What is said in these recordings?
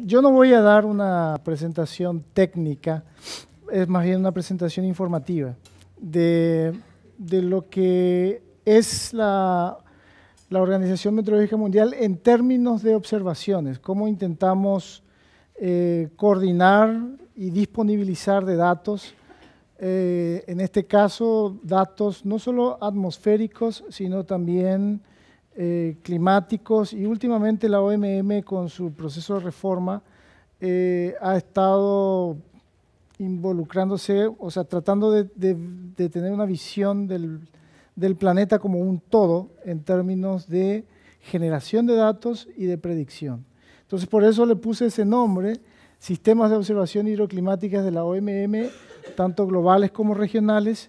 Yo no voy a dar una presentación técnica, es más bien una presentación informativa de, lo que es la, Organización Meteorológica Mundial en términos de observaciones, cómo intentamos eh, coordinar y disponibilizar de datos, eh, en este caso datos no solo atmosféricos, sino también eh, climáticos y últimamente la OMM con su proceso de reforma eh, ha estado involucrándose, o sea, tratando de, tener una visión del, del, planeta como un todo en términos de generación de datos y de predicción. Entonces, por eso le puse ese nombre, Sistemas de Observación Hidroclimáticas de la OMM, tanto globales como regionales,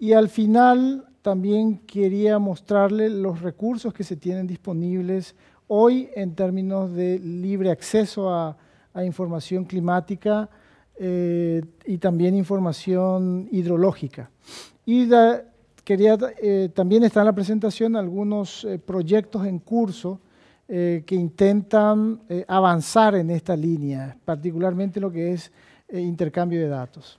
y al final también quería mostrarle los recursos que se tienen disponibles hoy en términos de libre acceso a, información climática eh, y también información hidrológica. Y quería, eh, también está en la presentación algunos eh, proyectos en curso que intentan avanzar en esta línea, particularmente lo que es intercambio de datos.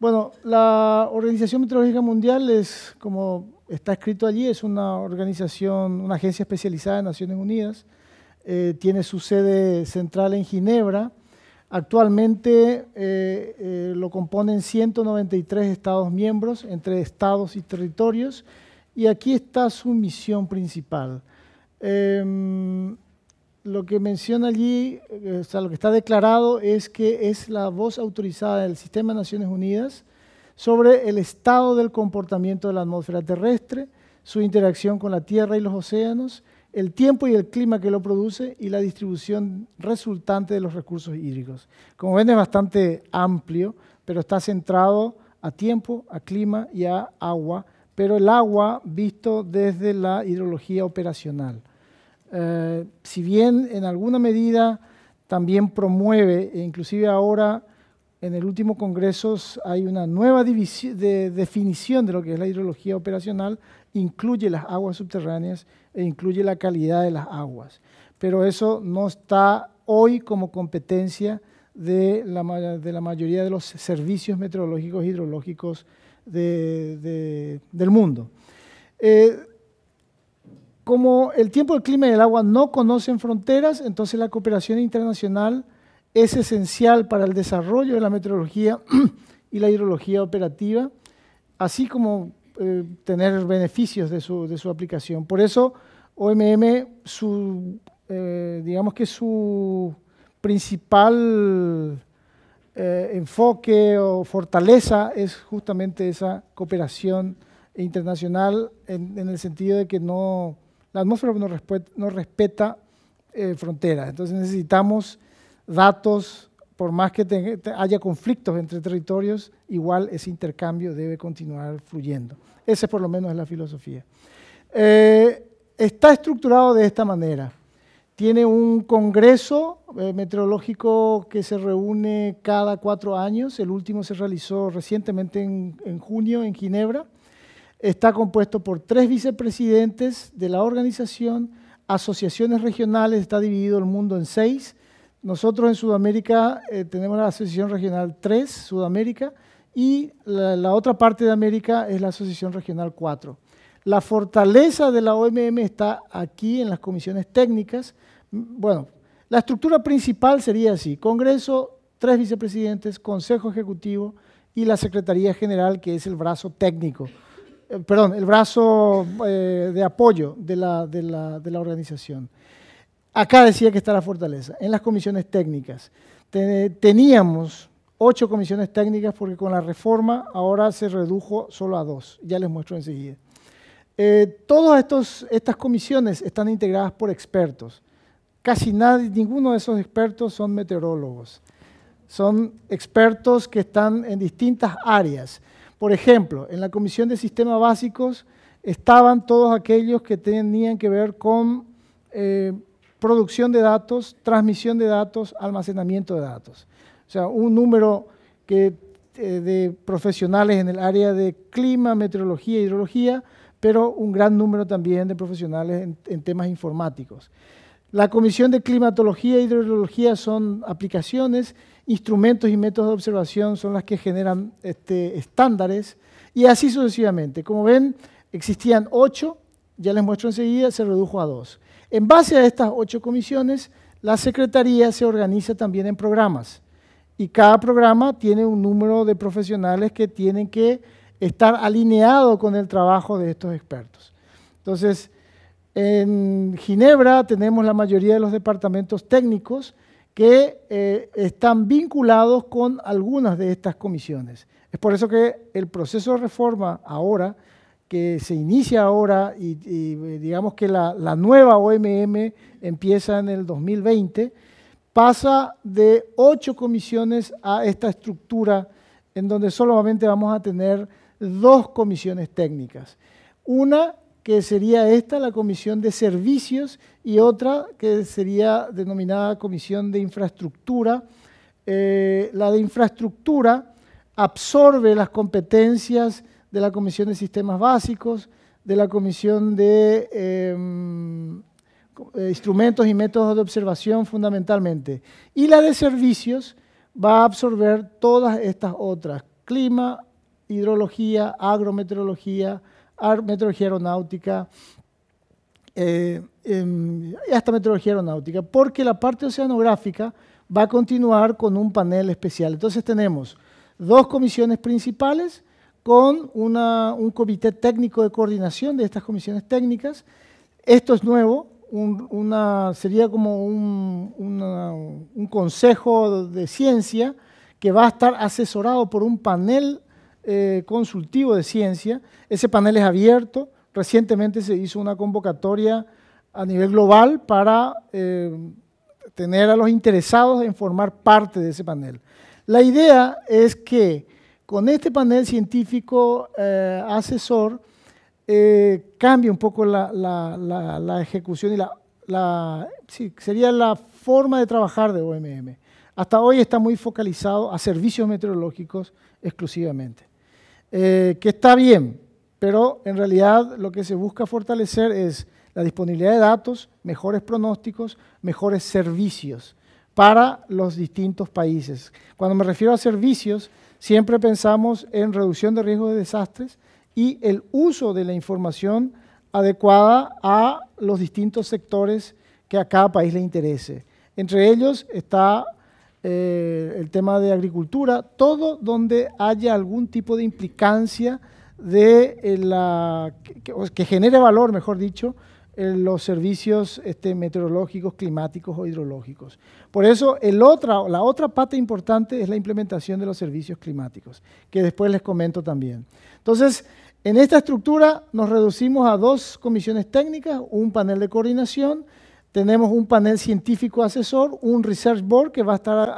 Bueno, la Organización Meteorológica Mundial es, como está escrito allí, es una organización, una agencia especializada de Naciones Unidas. Eh, tiene su sede central en Ginebra. Actualmente eh, eh, lo componen 193 estados miembros entre estados y territorios y aquí está su misión principal. Em, lo que menciona allí, eh, o sea, lo que está declarado es que es la voz autorizada del Sistema de Naciones Unidas sobre el estado del comportamiento de la atmósfera terrestre, su interacción con la Tierra y los océanos, el tiempo y el clima que lo produce y la distribución resultante de los recursos hídricos. Como ven es bastante amplio, pero está centrado a tiempo, a clima y a agua, pero el agua visto desde la hidrología operacional. Eh, si bien en alguna medida también promueve, e inclusive ahora en el último congreso hay una nueva definición de lo que es la hidrología operacional, incluye las aguas subterráneas e incluye la calidad de las aguas. Pero eso no está hoy como competencia de la, mayoría de los servicios meteorológicos e hidrológicos del mundo. Eh, como el tiempo, el clima y el agua no conocen fronteras, entonces la cooperación internacional es esencial para el desarrollo de la meteorología y la hidrología operativa, así como eh, tener beneficios de su, aplicación. Por eso, OMM, su, eh, digamos que su principal eh, enfoque o fortaleza es justamente esa cooperación internacional en el sentido de que no la atmósfera no respeta, eh, fronteras, entonces necesitamos datos, por más que haya conflictos entre territorios, igual ese intercambio debe continuar fluyendo. Esa por lo menos es la filosofía. Eh, está estructurado de esta manera. Tiene un congreso eh, meteorológico que se reúne cada cuatro años. El último se realizó recientemente en, en junio en Ginebra. Está compuesto por tres vicepresidentes de la organización, asociaciones regionales, está dividido el mundo en seis. Nosotros en Sudamérica eh, tenemos la Asociación Regional 3, Sudamérica, y la, la otra parte de América es la Asociación Regional 4. La fortaleza de la OMM está aquí en las comisiones técnicas. Bueno, la estructura principal sería así, Congreso, tres vicepresidentes, Consejo Ejecutivo y la Secretaría General, que es el brazo técnico perdón, el brazo eh, de apoyo de la, organización. Acá decía que está la fortaleza, en las comisiones técnicas. Teníamos ocho comisiones técnicas porque con la reforma ahora se redujo solo a dos. Ya les muestro enseguida. Eh, todas estas comisiones están integradas por expertos. Casi nadie, ninguno de esos expertos son meteorólogos. Son expertos que están en distintas áreas. Por ejemplo, en la Comisión de Sistemas Básicos estaban todos aquellos que tenían que ver con eh, producción de datos, transmisión de datos, almacenamiento de datos. O sea, un número eh, de profesionales en el área de clima, meteorología, hidrología, pero un gran número también de profesionales en, en temas informáticos. La Comisión de Climatología e Hidrología son aplicaciones instrumentos y métodos de observación son las que generan este, estándares y así sucesivamente. Como ven, existían ocho, ya les muestro enseguida, se redujo a dos. En base a estas ocho comisiones, la Secretaría se organiza también en programas y cada programa tiene un número de profesionales que tienen que estar alineado con el trabajo de estos expertos. Entonces, en Ginebra tenemos la mayoría de los departamentos técnicos, que eh, están vinculados con algunas de estas comisiones. Es por eso que el proceso de reforma ahora, que se inicia ahora y, digamos que la, la, nueva OMM empieza en el 2020, pasa de ocho comisiones a esta estructura en donde solamente vamos a tener dos comisiones técnicas. Una que sería esta, la comisión de servicios, y otra que sería denominada Comisión de Infraestructura. Eh, la de infraestructura absorbe las competencias de la Comisión de Sistemas Básicos, de la Comisión de em, eh, Instrumentos y Métodos de Observación fundamentalmente. Y la de Servicios va a absorber todas estas otras, clima, hidrología, agrometeorología, meteorología aeronáutica, eh, y em, hasta meteorología aeronáutica, porque la parte oceanográfica va a continuar con un panel especial. Entonces tenemos dos comisiones principales con un comité técnico de coordinación de estas comisiones técnicas. Esto es nuevo, una, sería como un, consejo de ciencia que va a estar asesorado por un panel eh, consultivo de ciencia. Ese panel es abierto. Recientemente se hizo una convocatoria a nivel global para eh, tener a los interesados en formar parte de ese panel. La idea es que con este panel científico eh, asesor eh, cambie un poco la, ejecución y la, sería la forma de trabajar de OMM. Hasta hoy está muy focalizado a servicios meteorológicos exclusivamente, que está bien, pero en realidad lo que se busca fortalecer es la disponibilidad de datos, mejores pronósticos, mejores servicios para los distintos países. Cuando me refiero a servicios, siempre pensamos en reducción de riesgo de desastres y el uso de la información adecuada a los distintos sectores que a cada país le interese. Entre ellos está eh, el tema de agricultura, todo donde haya algún tipo de implicancia de eh, la que, genere valor, mejor dicho, los servicios este, meteorológicos, climáticos o hidrológicos. Por eso, la otra parte importante es la implementación de los servicios climáticos, que después les comento también. Entonces, en esta estructura nos reducimos a dos comisiones técnicas, un panel de coordinación, tenemos un panel científico asesor, un research board que va a estar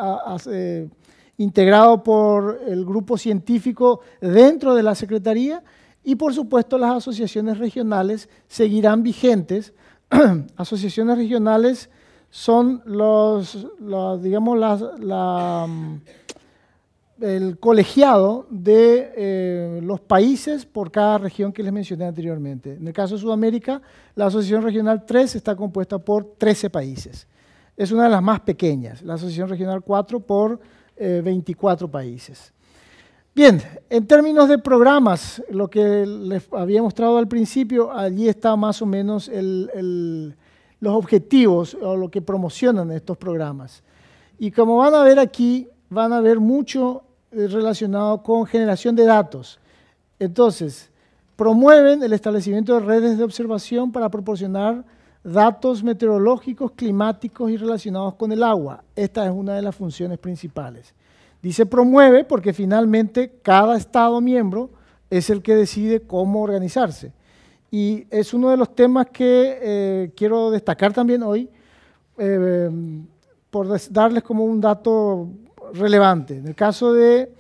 eh, integrado por el grupo científico dentro de la Secretaría, y por supuesto las asociaciones regionales seguirán vigentes. asociaciones regionales son los, digamos, mm, el colegiado de eh, los países por cada región que les mencioné anteriormente. En el caso de Sudamérica, la Asociación Regional 3 está compuesta por 13 países. Es una de las más pequeñas, la Asociación Regional 4 por 24 eh, países. Bien, en términos de programas, lo que les había mostrado al principio, allí está más o menos los objetivos o lo que promocionan estos programas. Y como van a ver aquí, van a ver mucho eh, relacionado con generación de datos. Entonces, promueven el establecimiento de redes de observación para proporcionar datos meteorológicos, climáticos y relacionados con el agua. Esta es una de las funciones principales. Dice promueve porque finalmente cada Estado miembro es el que decide cómo organizarse. Y es uno de los temas que eh, quiero destacar también hoy, eh, por darles como un dato relevante. En el caso de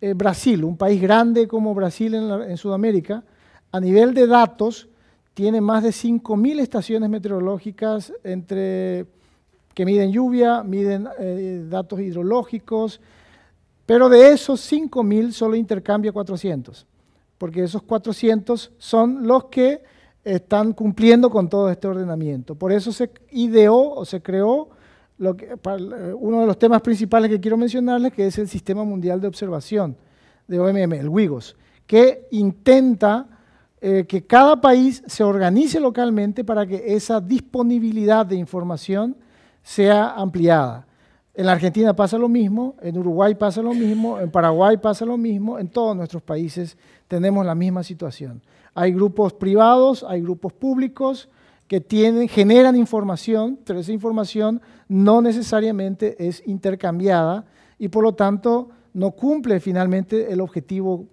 eh, Brasil, un país grande como Brasil en, Sudamérica, a nivel de datos, tiene más de 5.000 estaciones meteorológicas entre, que miden lluvia, miden datos hidrológicos, pero de esos 5.000 solo intercambia 400, porque esos 400 son los que están cumpliendo con todo este ordenamiento. Por eso se ideó o se creó uno de los temas principales que quiero mencionarles, que es el Sistema Mundial de Observación de OMM, el WIGOS, que intenta eh, que cada país se organice localmente para que esa disponibilidad de información sea ampliada. En la Argentina pasa lo mismo, en Uruguay pasa lo mismo, en Paraguay pasa lo mismo, en todos nuestros países tenemos la misma situación. Hay grupos privados, hay grupos públicos que tienen, generan información, pero esa información no necesariamente es intercambiada y por lo tanto no cumple finalmente el objetivo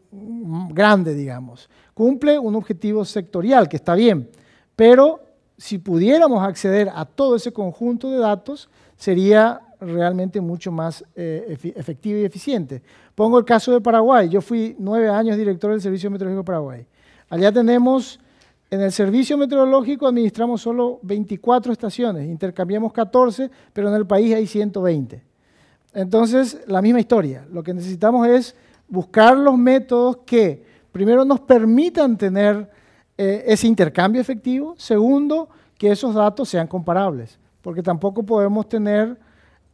grande, digamos. Cumple un objetivo sectorial, que está bien, pero si pudiéramos acceder a todo ese conjunto de datos, sería realmente mucho más eh, efectivo y eficiente. Pongo el caso de Paraguay. Yo fui nueve años director del Servicio Meteorológico Paraguay. Allá tenemos, en el Servicio Meteorológico administramos solo 24 estaciones, intercambiamos 14, pero en el país hay 120. Entonces, la misma historia. Lo que necesitamos es buscar los métodos que, primero, nos permitan tener eh, ese intercambio efectivo. Segundo, que esos datos sean comparables, porque tampoco podemos tener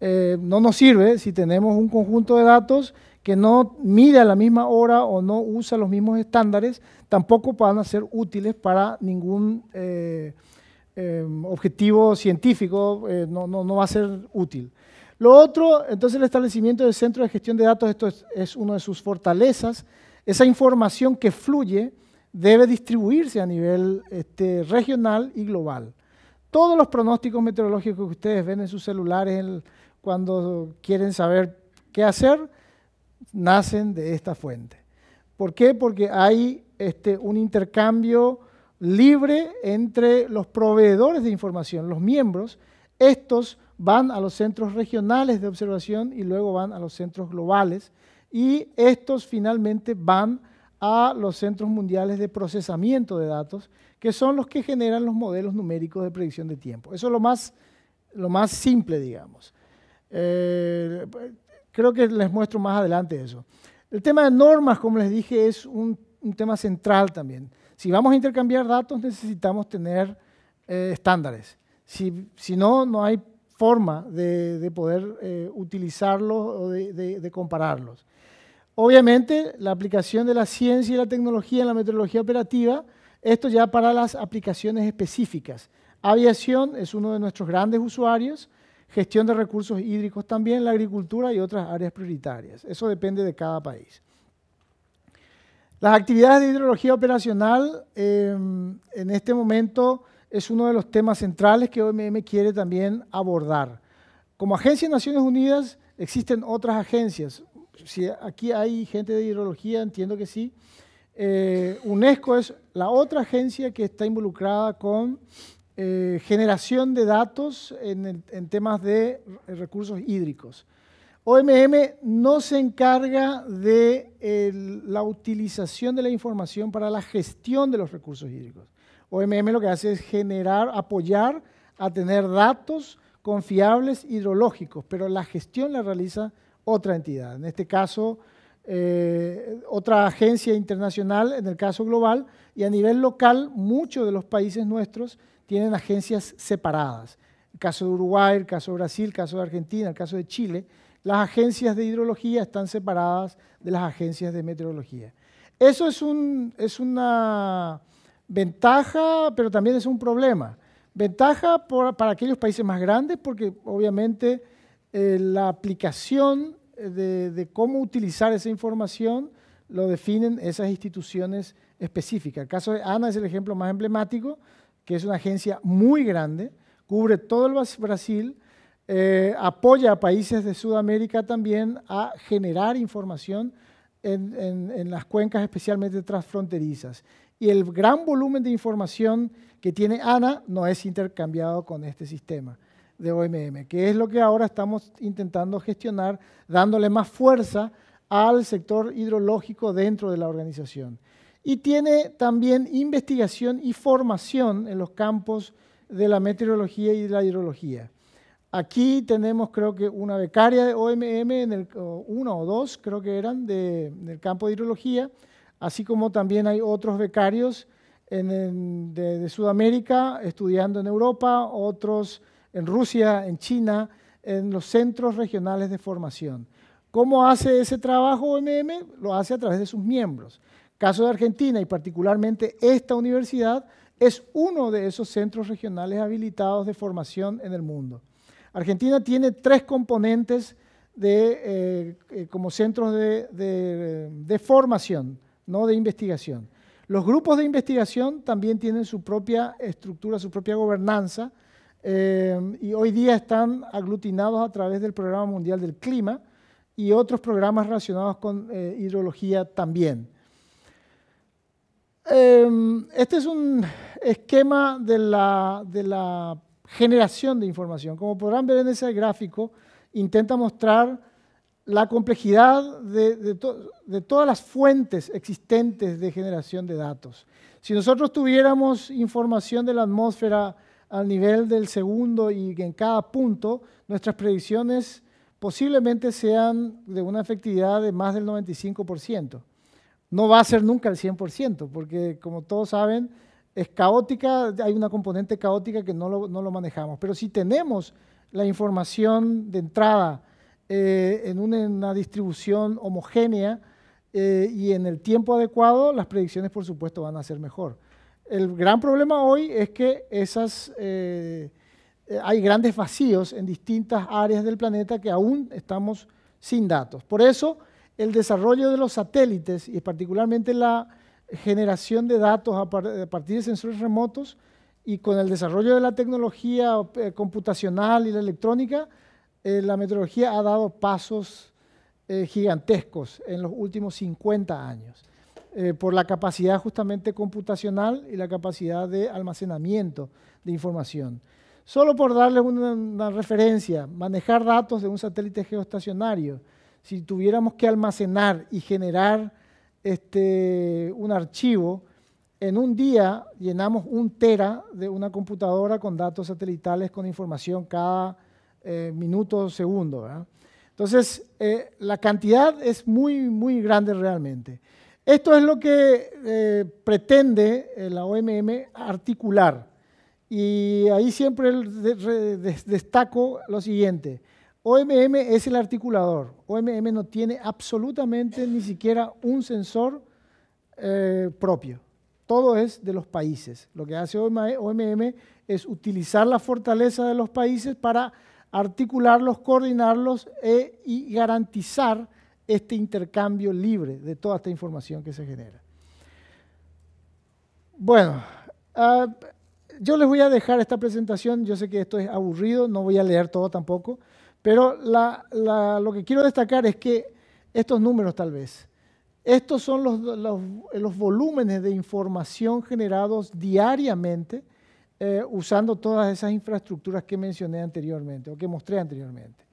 eh, no nos sirve si tenemos un conjunto de datos que no mide a la misma hora o no usa los mismos estándares, tampoco van a ser útiles para ningún eh, em, objetivo científico, eh, no, va a ser útil. Lo otro, entonces el establecimiento del centro de gestión de datos, esto es, una de sus fortalezas, esa información que fluye debe distribuirse a nivel este, regional y global. Todos los pronósticos meteorológicos que ustedes ven en sus celulares, en el, cuando quieren saber qué hacer, nacen de esta fuente. ¿Por qué? Porque hay este, un intercambio libre entre los proveedores de información, los miembros. Estos van a los centros regionales de observación y luego van a los centros globales y estos finalmente van a los centros mundiales de procesamiento de datos, que son los que generan los modelos numéricos de predicción de tiempo. Eso es lo más simple, digamos. Eh, creo que les muestro más adelante eso. El tema de normas, como les dije, es un, tema central también. Si vamos a intercambiar datos, necesitamos tener eh, estándares. Si, si, no, no hay forma de, poder eh, utilizarlos o de, de compararlos. Obviamente, la aplicación de la ciencia y la tecnología en la meteorología operativa, esto ya para las aplicaciones específicas. Aviación es uno de nuestros grandes usuarios, gestión de recursos hídricos también, la agricultura y otras áreas prioritarias. Eso depende de cada país. Las actividades de hidrología operacional em, en este momento es uno de los temas centrales que OMM quiere también abordar. Como agencia de Naciones Unidas existen otras agencias. Si aquí hay gente de hidrología, entiendo que sí. Eh, UNESCO es la otra agencia que está involucrada con eh, generación de datos en, temas de recursos hídricos. OMM no se encarga de la utilización de la información para la gestión de los recursos hídricos. OMM lo que hace es generar, apoyar a tener datos confiables hidrológicos, pero la gestión la realiza otra entidad. En este caso, eh, otra agencia internacional, en el caso global, y a nivel local, muchos de los países nuestros tienen agencias separadas. El caso de Uruguay, el caso de Brasil, el caso de Argentina, el caso de Chile, las agencias de hidrología están separadas de las agencias de meteorología. Eso es, una ventaja, pero también es un problema. Ventaja para aquellos países más grandes porque obviamente eh, la aplicación de, de, cómo utilizar esa información lo definen esas instituciones específicas. El caso de ANA es el ejemplo más emblemático, que es una agencia muy grande, cubre todo el Brasil, eh, apoya a países de Sudamérica también a generar información en, las cuencas especialmente transfronterizas. Y el gran volumen de información que tiene ANA no es intercambiado con este sistema de OMM, que es lo que ahora estamos intentando gestionar, dándole más fuerza al sector hidrológico dentro de la organización y tiene también investigación y formación en los campos de la meteorología y de la hidrología. Aquí tenemos creo que una becaria de OMM, en el, o o dos creo que eran, del campo de hidrología, así como también hay otros becarios de, Sudamérica estudiando en Europa, otros en Rusia, en China, en los centros regionales de formación. ¿Cómo hace ese trabajo OMM? Lo hace a través de sus miembros caso de Argentina y particularmente esta universidad es uno de esos centros regionales habilitados de formación en el mundo. Argentina tiene tres componentes eh, eh, como centros de, formación, no de investigación. Los grupos de investigación también tienen su propia estructura, su propia gobernanza, eh, y hoy día están aglutinados a través del Programa Mundial del Clima y otros programas relacionados con hidrología también. Em, este es un esquema de la, generación de información. Como podrán ver en ese gráfico, intenta mostrar la complejidad de, de, todas las fuentes existentes de generación de datos. Si nosotros tuviéramos información de la atmósfera al nivel del segundo y en cada punto, nuestras predicciones posiblemente sean de una efectividad de más del 95% no va a ser nunca el 100%, porque como todos saben, es caótica, hay una componente caótica que no lo, manejamos. Pero si tenemos la información de entrada eh, en, una, distribución homogénea eh, y en el tiempo adecuado, las predicciones por supuesto van a ser mejor. El gran problema hoy es que esas, eh, hay grandes vacíos en distintas áreas del planeta que aún estamos sin datos. Por eso el desarrollo de los satélites y particularmente la generación de datos a, partir de sensores remotos y con el desarrollo de la tecnología eh, computacional y la electrónica, eh, la meteorología ha dado pasos eh, gigantescos en los últimos 50 años, por la capacidad justamente computacional y la capacidad de almacenamiento de información. Solo por darles una, una referencia, manejar datos de un satélite geoestacionario, si tuviéramos que almacenar y generar este, un archivo, en un día llenamos un tera de una computadora con datos satelitales, con información cada eh, minuto o segundo. Entonces, eh, la cantidad es muy, muy grande realmente. Esto es lo que eh, pretende la OMM articular. Y ahí siempre destaco lo siguiente. OMM es el articulador. OMM no tiene absolutamente ni siquiera un sensor eh, propio. Todo es de los países. Lo que hace OMM es utilizar la fortaleza de los países para articularlos, coordinarlos eh, y garantizar este intercambio libre de toda esta información que se genera. Bueno, ah, yo les voy a dejar esta presentación. Yo sé que esto es aburrido, no voy a leer todo tampoco. Pero lo que quiero destacar es que estos números tal vez, estos son los, volúmenes de información generados diariamente eh, usando todas esas infraestructuras que mencioné anteriormente o que mostré anteriormente.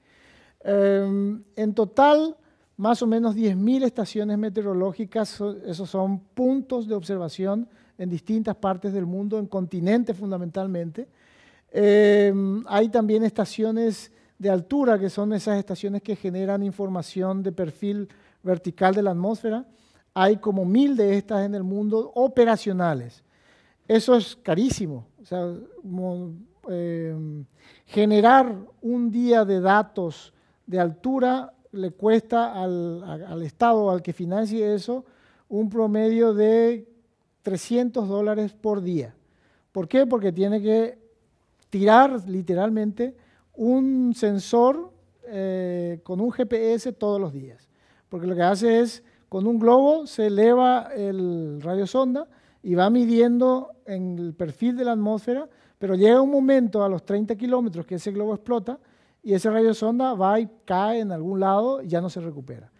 Em, en total, más o menos 10.000 estaciones meteorológicas, esos son puntos de observación en distintas partes del mundo, en continentes fundamentalmente. Em, hay también estaciones de altura, que son esas estaciones que generan información de perfil vertical de la atmósfera, hay como mil de estas en el mundo operacionales. Eso es carísimo. O sea, em, generar un día de datos de altura le cuesta al, al Estado, al que financie eso, un promedio de 300 dólares por día. ¿Por qué? Porque tiene que tirar literalmente un sensor eh, con un GPS todos los días. Porque lo que hace es, con un globo se eleva el radio sonda y va midiendo en el perfil de la atmósfera, pero llega un momento a los 30 kilómetros que ese globo explota y ese radio sonda va y cae en algún lado y ya no se recupera.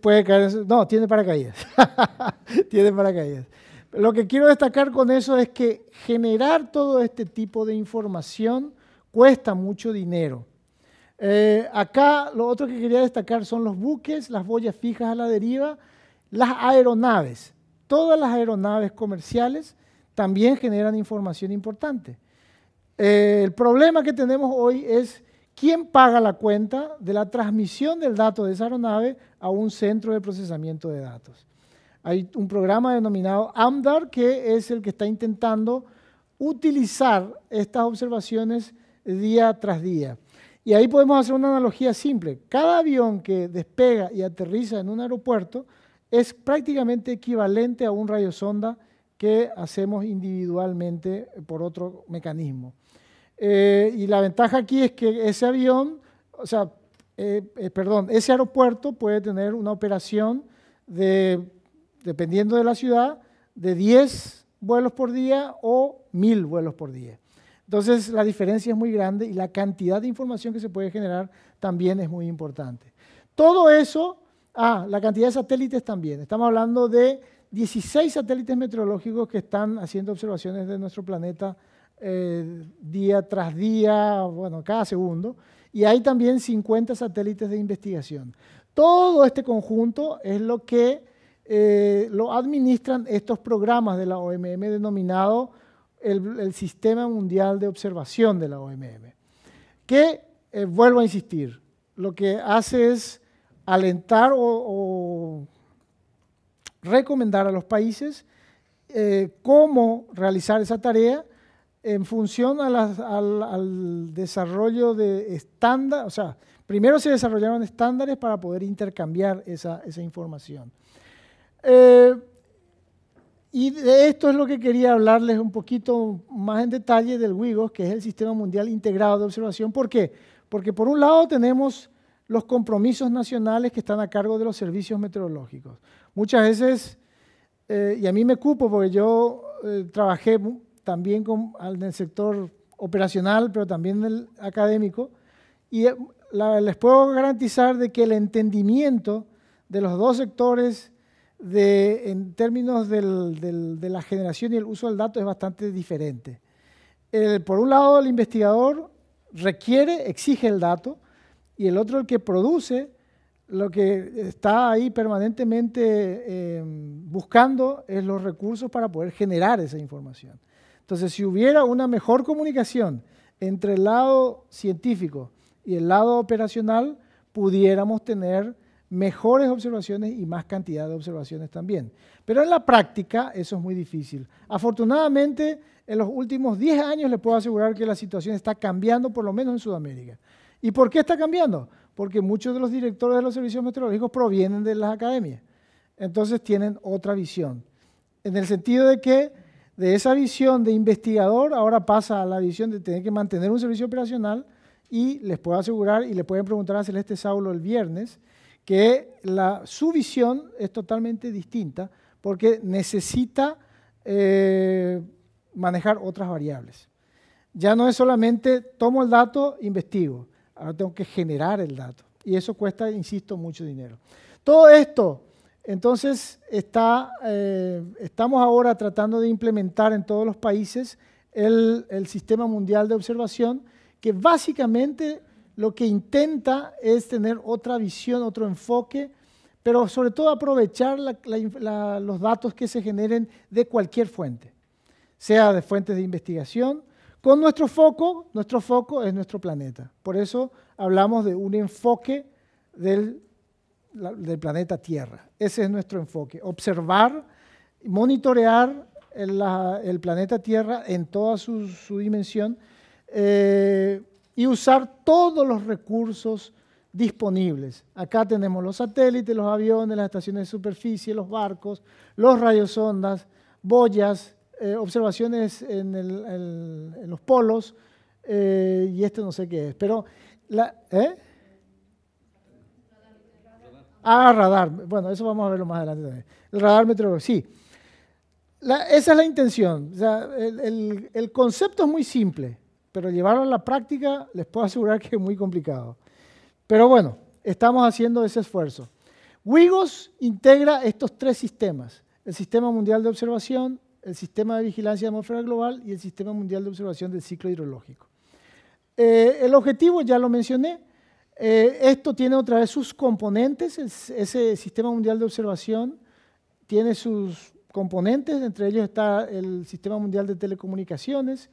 puede caer, no, tiene paracaídas. tiene paracaídas. Lo que quiero destacar con eso es que generar todo este tipo de información cuesta mucho dinero. Eh, acá lo otro que quería destacar son los buques, las boyas fijas a la deriva, las aeronaves. Todas las aeronaves comerciales también generan información importante. Eh, el problema que tenemos hoy es quién paga la cuenta de la transmisión del dato de esa aeronave a un centro de procesamiento de datos. Hay un programa denominado AMDAR que es el que está intentando utilizar estas observaciones día tras día. Y ahí podemos hacer una analogía simple. Cada avión que despega y aterriza en un aeropuerto es prácticamente equivalente a un sonda que hacemos individualmente por otro mecanismo. Eh, y la ventaja aquí es que ese avión, o sea, eh, eh, perdón, ese aeropuerto puede tener una operación de, dependiendo de la ciudad, de 10 vuelos por día o 1000 vuelos por día. Entonces la diferencia es muy grande y la cantidad de información que se puede generar también es muy importante. Todo eso, ah, la cantidad de satélites también. Estamos hablando de 16 satélites meteorológicos que están haciendo observaciones de nuestro planeta eh, día tras día, bueno, cada segundo. Y hay también 50 satélites de investigación. Todo este conjunto es lo que eh, lo administran estos programas de la OMM denominado el, Sistema Mundial de Observación de la OMM, que, eh, vuelvo a insistir, lo que hace es alentar o, recomendar a los países eh, cómo realizar esa tarea en función al, desarrollo de estándar, o sea, primero se desarrollaron estándares para poder intercambiar esa, información. Eh, y de esto es lo que quería hablarles un poquito más en detalle del WIGOS, que es el Sistema Mundial Integrado de Observación. ¿Por qué? Porque por un lado tenemos los compromisos nacionales que están a cargo de los servicios meteorológicos. Muchas veces, eh, y a mí me cupo porque yo eh, trabajé también con, en el sector operacional, pero también en el académico, y eh, les puedo garantizar de que el entendimiento de los dos sectores en términos de la generación y el uso del dato es bastante diferente. por un lado, el investigador requiere, exige el dato, y el otro, el que produce, lo que está ahí permanentemente em, buscando es los recursos para poder generar esa información. Entonces, si hubiera una mejor comunicación entre el lado científico y el lado operacional, pudiéramos tener mejores observaciones y más cantidad de observaciones también. Pero en la práctica eso es muy difícil. Afortunadamente, en los últimos 10 años les puedo asegurar que la situación está cambiando, por lo menos en Sudamérica. ¿Y por qué está cambiando? Porque muchos de los directores de los servicios meteorológicos provienen de las academias. Entonces tienen otra visión. En el sentido de que de esa visión de investigador ahora pasa a la visión de tener que mantener un servicio operacional y les puedo asegurar y le pueden preguntar a Celeste Saulo el viernes que su visión es totalmente distinta porque necesita eh, manejar otras variables. Ya no es solamente tomo el dato, investigo, ahora tengo que generar el dato. Y eso cuesta, insisto, mucho dinero. Todo esto, entonces, está, eh, estamos ahora tratando de implementar en todos los países el sistema mundial de observación, que básicamente lo que intenta es tener otra visión, otro enfoque, pero sobre todo aprovechar los datos que se generen de cualquier fuente, sea de fuentes de investigación, con nuestro foco, nuestro foco es nuestro planeta. Por eso hablamos de un enfoque del, planeta Tierra. Ese es nuestro enfoque, observar, monitorear el, planeta Tierra en toda su, dimensión. Eh, y usar todos los recursos disponibles. Acá tenemos los satélites, los aviones, las estaciones de superficie, los barcos, los radiosondas, boyas, eh, observaciones en, los polos, eh, y esto no sé qué es, pero... La, ¿eh? Ah, radar. Bueno, eso vamos a verlo más adelante El radar meteorológico, sí. esa es la intención. el concepto es muy simple pero llevarlo a la práctica les puedo asegurar que es muy complicado. Pero bueno, estamos haciendo ese esfuerzo. Wigos integra estos tres sistemas, el Sistema Mundial de Observación, el Sistema de Vigilancia de Atmósfera Global y el Sistema Mundial de Observación del Ciclo Hidrológico. Eh, el objetivo, ya lo mencioné, eh, esto tiene otra vez sus componentes, ese Sistema Mundial de Observación tiene sus componentes, entre ellos está el Sistema Mundial de Telecomunicaciones,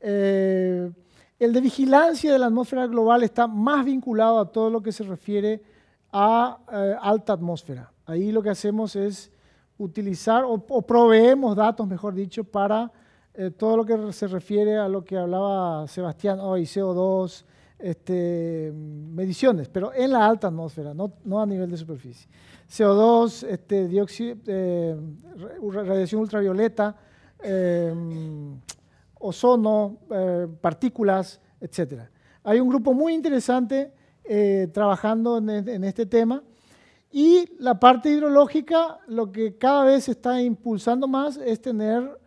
eh, el de vigilancia de la atmósfera global está más vinculado a todo lo que se refiere a eh, alta atmósfera. Ahí lo que hacemos es utilizar o, proveemos datos, mejor dicho, para eh, todo lo que se refiere a lo que hablaba Sebastián hoy, CO2, este, mediciones, pero en la alta atmósfera, no, a nivel de superficie. CO2, este, radiación ultravioleta, ozono, eh, partículas, etc. Hay un grupo muy interesante eh, trabajando en, este tema y la parte hidrológica lo que cada vez se está impulsando más es tener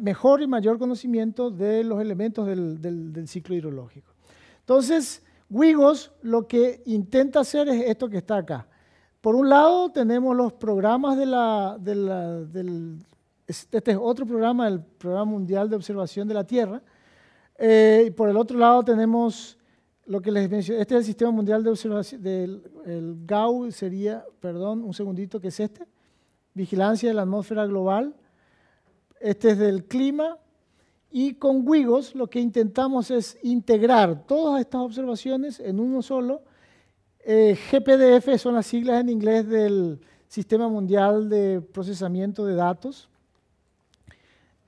mejor y mayor conocimiento de los elementos del, ciclo hidrológico. Entonces, Wigos lo que intenta hacer es esto que está acá. Por un lado, tenemos los programas de la, del este es otro programa, el Programa Mundial de Observación de la Tierra. Eh, y por el otro lado tenemos lo que les mencioné, este es el Sistema Mundial de Observación, el GAU sería, perdón, un segundito, que es este, Vigilancia de la Atmósfera Global. Este es del clima. Y con WIGOS lo que intentamos es integrar todas estas observaciones en uno solo. Eh, GPDF son las siglas en inglés del Sistema Mundial de Procesamiento de Datos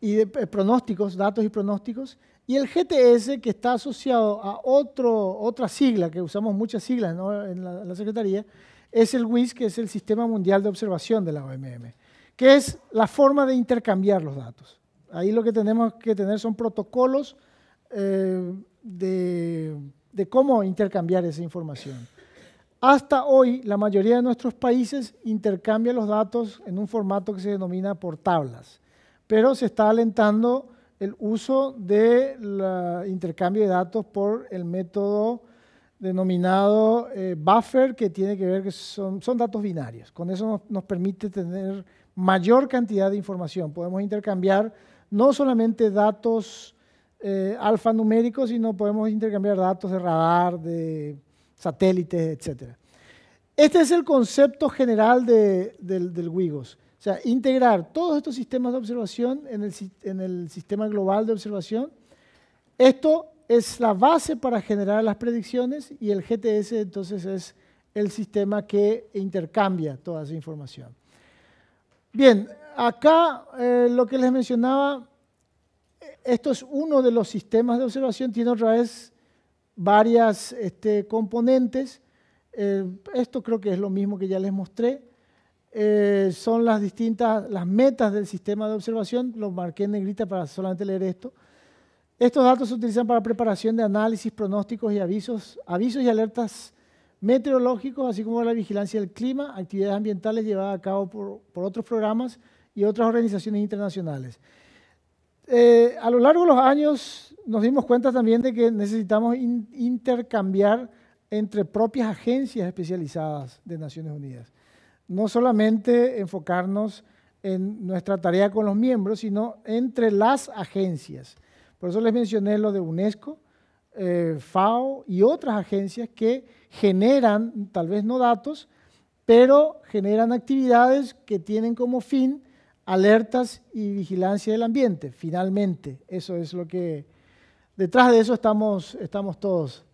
y de eh, pronósticos, datos y pronósticos, y el GTS que está asociado a otro, otra sigla, que usamos muchas siglas en, la, Secretaría, es el WIS, que es el Sistema Mundial de Observación de la OMM, que es la forma de intercambiar los datos. Ahí lo que tenemos que tener son protocolos eh, de, de cómo intercambiar esa información. Hasta hoy, la mayoría de nuestros países intercambian los datos en un formato que se denomina por tablas pero se está alentando el uso del intercambio de datos por el método denominado eh, buffer, que tiene que ver que son, datos binarios. Con eso nos, permite tener mayor cantidad de información. Podemos intercambiar no solamente datos eh, alfanuméricos, sino podemos intercambiar datos de radar, de satélites, etc. Este es el concepto general del WIGOS. O sea, integrar todos estos sistemas de observación en el, sistema global de observación. Esto es la base para generar las predicciones y el GTS entonces es el sistema que intercambia toda esa información. Bien, acá eh, lo que les mencionaba, esto es uno de los sistemas de observación, tiene otra vez varias este, componentes. Eh, esto creo que es lo mismo que ya les mostré. Eh, son las distintas, las metas del sistema de observación, lo marqué en negrita para solamente leer esto. Estos datos se utilizan para preparación de análisis, pronósticos y avisos, avisos y alertas meteorológicos, así como la vigilancia del clima, actividades ambientales llevadas a cabo por, otros programas y otras organizaciones internacionales. Eh, a lo largo de los años nos dimos cuenta también de que necesitamos intercambiar entre propias agencias especializadas de Naciones Unidas no solamente enfocarnos en nuestra tarea con los miembros, sino entre las agencias. Por eso les mencioné lo de UNESCO, eh, FAO y otras agencias que generan, tal vez no datos, pero generan actividades que tienen como fin alertas y vigilancia del ambiente, finalmente. Eso es lo que... Detrás de eso estamos, estamos todos.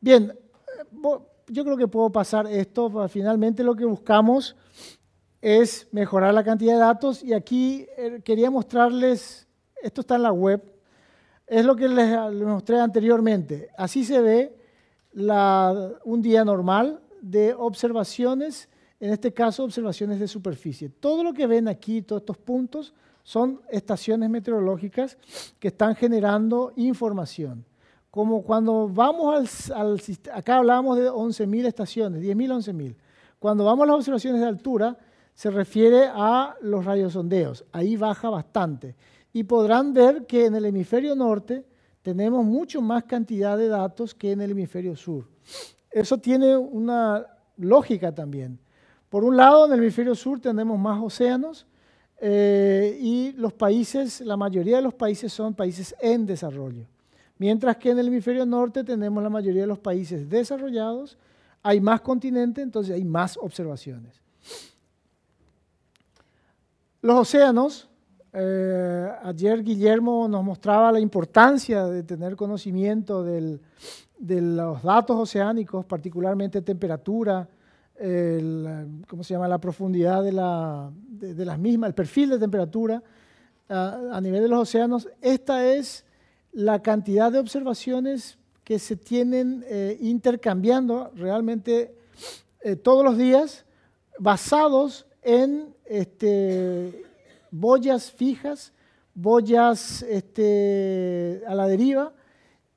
Bien, eh, yo creo que puedo pasar esto. Pues, finalmente lo que buscamos es mejorar la cantidad de datos y aquí eh, quería mostrarles, esto está en la web, es lo que les mostré anteriormente. Así se ve un día normal de observaciones, en este caso observaciones de superficie. Todo lo que ven aquí, todos estos puntos, son estaciones meteorológicas que están generando información como cuando vamos al, acá hablábamos de 11.000 estaciones, 10.000, 11.000. Cuando vamos a las observaciones de altura, se refiere a los radiosondeos. Ahí baja bastante. Y podrán ver que en el hemisferio norte tenemos mucho más cantidad de datos que en el hemisferio sur. Eso tiene una lógica también. Por un lado, en el hemisferio sur tenemos más océanos eh, y los países, la mayoría de los países son países en desarrollo. Mientras que en el hemisferio norte tenemos la mayoría de los países desarrollados, hay más continente, entonces hay más observaciones. Los océanos, eh, ayer Guillermo nos mostraba la importancia de tener conocimiento de los datos oceánicos, particularmente temperatura, ¿cómo se llama? la profundidad de, las mismas, el perfil de temperatura ah, a nivel de los océanos. Esta es la cantidad de observaciones que se tienen eh, intercambiando realmente eh, todos los días basados en este, boyas fijas, boyas este, a la deriva,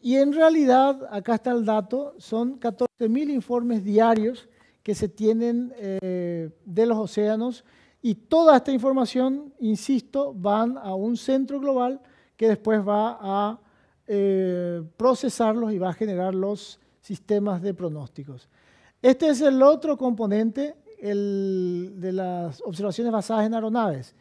y en realidad, acá está el dato, son 14.000 informes diarios que se tienen eh, de los océanos y toda esta información, insisto, van a un centro global que después va a eh, procesarlos y va a generar los sistemas de pronósticos. Este es el otro componente de las observaciones basadas en aeronaves.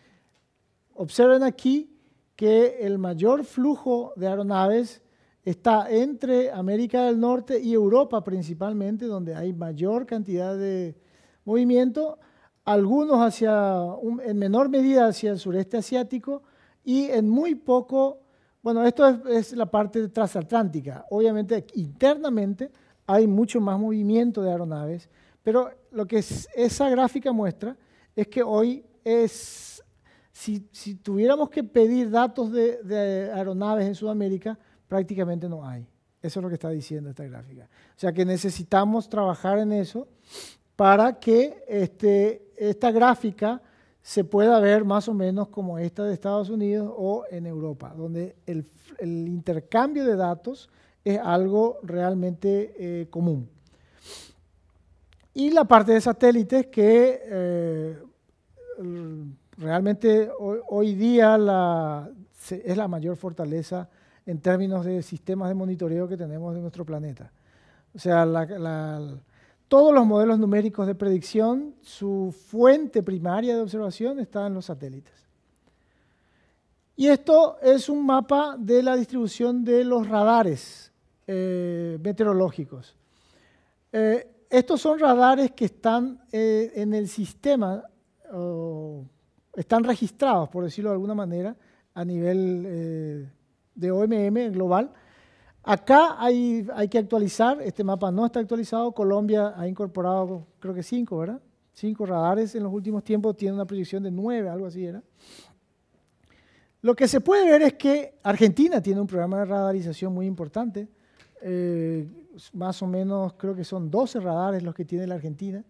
Observen aquí que el mayor flujo de aeronaves está entre América del Norte y Europa principalmente, donde hay mayor cantidad de movimiento, algunos hacia, en menor medida hacia el sureste asiático y en muy poco bueno, esto es, la parte transatlántica. Obviamente, internamente hay mucho más movimiento de aeronaves, pero lo que esa gráfica muestra es que hoy es, si, tuviéramos que pedir datos de, aeronaves en Sudamérica, prácticamente no hay. Eso es lo que está diciendo esta gráfica. O sea que necesitamos trabajar en eso para que este, esta gráfica se pueda ver más o menos como esta de Estados Unidos o en Europa, donde el, intercambio de datos es algo realmente eh, común. Y la parte de satélites que eh, realmente hoy, día es la mayor fortaleza en términos de sistemas de monitoreo que tenemos de nuestro planeta. O sea, la, todos los modelos numéricos de predicción, su fuente primaria de observación está en los satélites. Y esto es un mapa de la distribución de los radares eh, meteorológicos. Eh, estos son radares que están eh, en el sistema, están registrados, por decirlo de alguna manera, a nivel de OMM global, Acá hay, que actualizar, este mapa no está actualizado, Colombia ha incorporado creo que cinco, ¿verdad? Cinco radares en los últimos tiempos, tiene una proyección de nueve, algo así era. Lo que se puede ver es que Argentina tiene un programa de radarización muy importante, eh, más o menos creo que son 12 radares los que tiene la Argentina,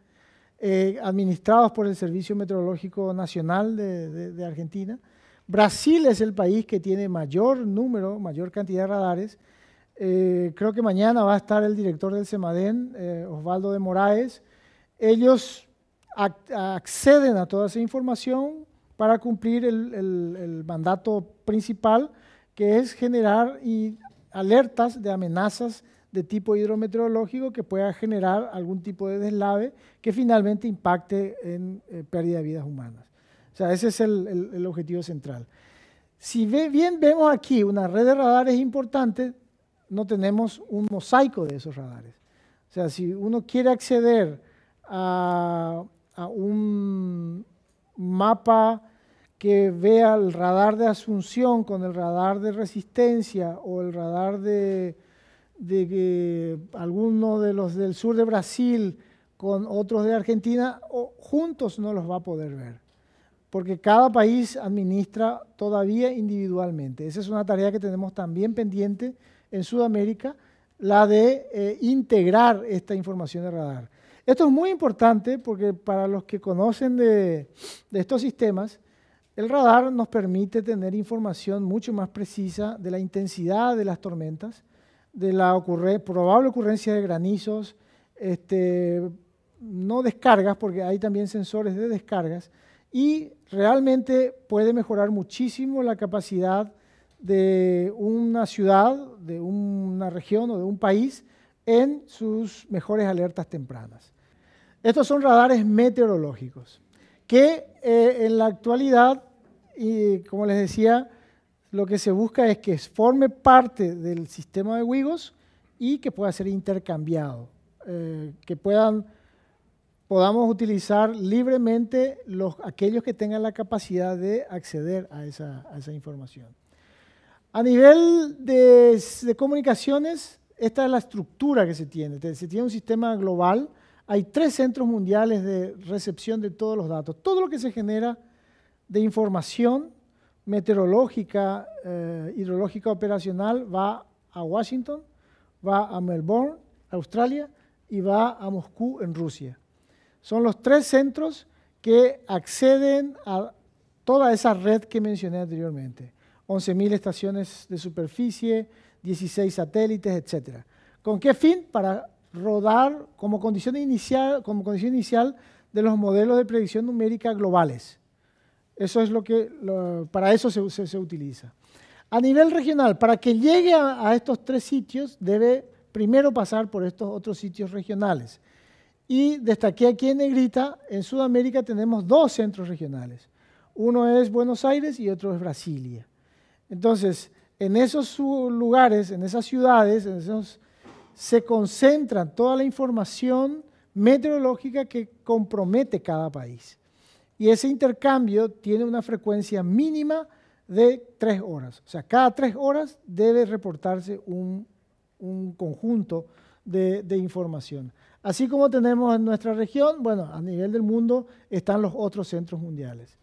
eh, administrados por el Servicio Meteorológico Nacional de Argentina. Brasil es el país que tiene mayor número, mayor cantidad de radares, eh, creo que mañana va a estar el director del SEMADEN, eh, Osvaldo de Moraes. Ellos acceden a toda esa información para cumplir el, mandato principal, que es generar y alertas de amenazas de tipo hidrometeorológico que pueda generar algún tipo de deslave que finalmente impacte en eh, pérdida de vidas humanas. O sea, ese es el, objetivo central. Si ve, bien vemos aquí una red de radares importante, no tenemos un mosaico de esos radares. O sea, si uno quiere acceder a, un mapa que vea el radar de Asunción con el radar de Resistencia o el radar de, de alguno de los del sur de Brasil con otros de Argentina, o juntos no los va a poder ver, porque cada país administra todavía individualmente. Esa es una tarea que tenemos también pendiente en Sudamérica, la de eh, integrar esta información de radar. Esto es muy importante porque para los que conocen de, estos sistemas, el radar nos permite tener información mucho más precisa de la intensidad de las tormentas, de la ocurre, probable ocurrencia de granizos, este, no descargas, porque hay también sensores de descargas, y realmente puede mejorar muchísimo la capacidad de una ciudad, de una región o de un país en sus mejores alertas tempranas. Estos son radares meteorológicos que eh, en la actualidad, y como les decía, lo que se busca es que forme parte del sistema de WIGOS y que pueda ser intercambiado, eh, que puedan, podamos utilizar libremente los, aquellos que tengan la capacidad de acceder a esa información. A nivel de, comunicaciones, esta es la estructura que se tiene. Se tiene un sistema global. Hay tres centros mundiales de recepción de todos los datos. Todo lo que se genera de información meteorológica, eh, hidrológica operacional va a Washington, va a Melbourne, Australia, y va a Moscú, en Rusia. Son los tres centros que acceden a toda esa red que mencioné anteriormente. 11.000 estaciones de superficie, 16 satélites, etc. ¿Con qué fin? Para rodar como condición inicial, de los modelos de predicción numérica globales. Eso es lo que, para eso se, utiliza. A nivel regional, para que llegue a, a, estos tres sitios, debe primero pasar por estos otros sitios regionales. Y destaqué aquí en negrita, en Sudamérica tenemos dos centros regionales. Uno es Buenos Aires y otro es Brasilia. Entonces, en esos lugares, en esas ciudades, se concentra toda la información meteorológica que compromete cada país. Y ese intercambio tiene una frecuencia mínima de tres horas. O sea, cada tres horas debe reportarse un, conjunto de, información. Así como tenemos en nuestra región, bueno, a nivel del mundo están los otros centros mundiales.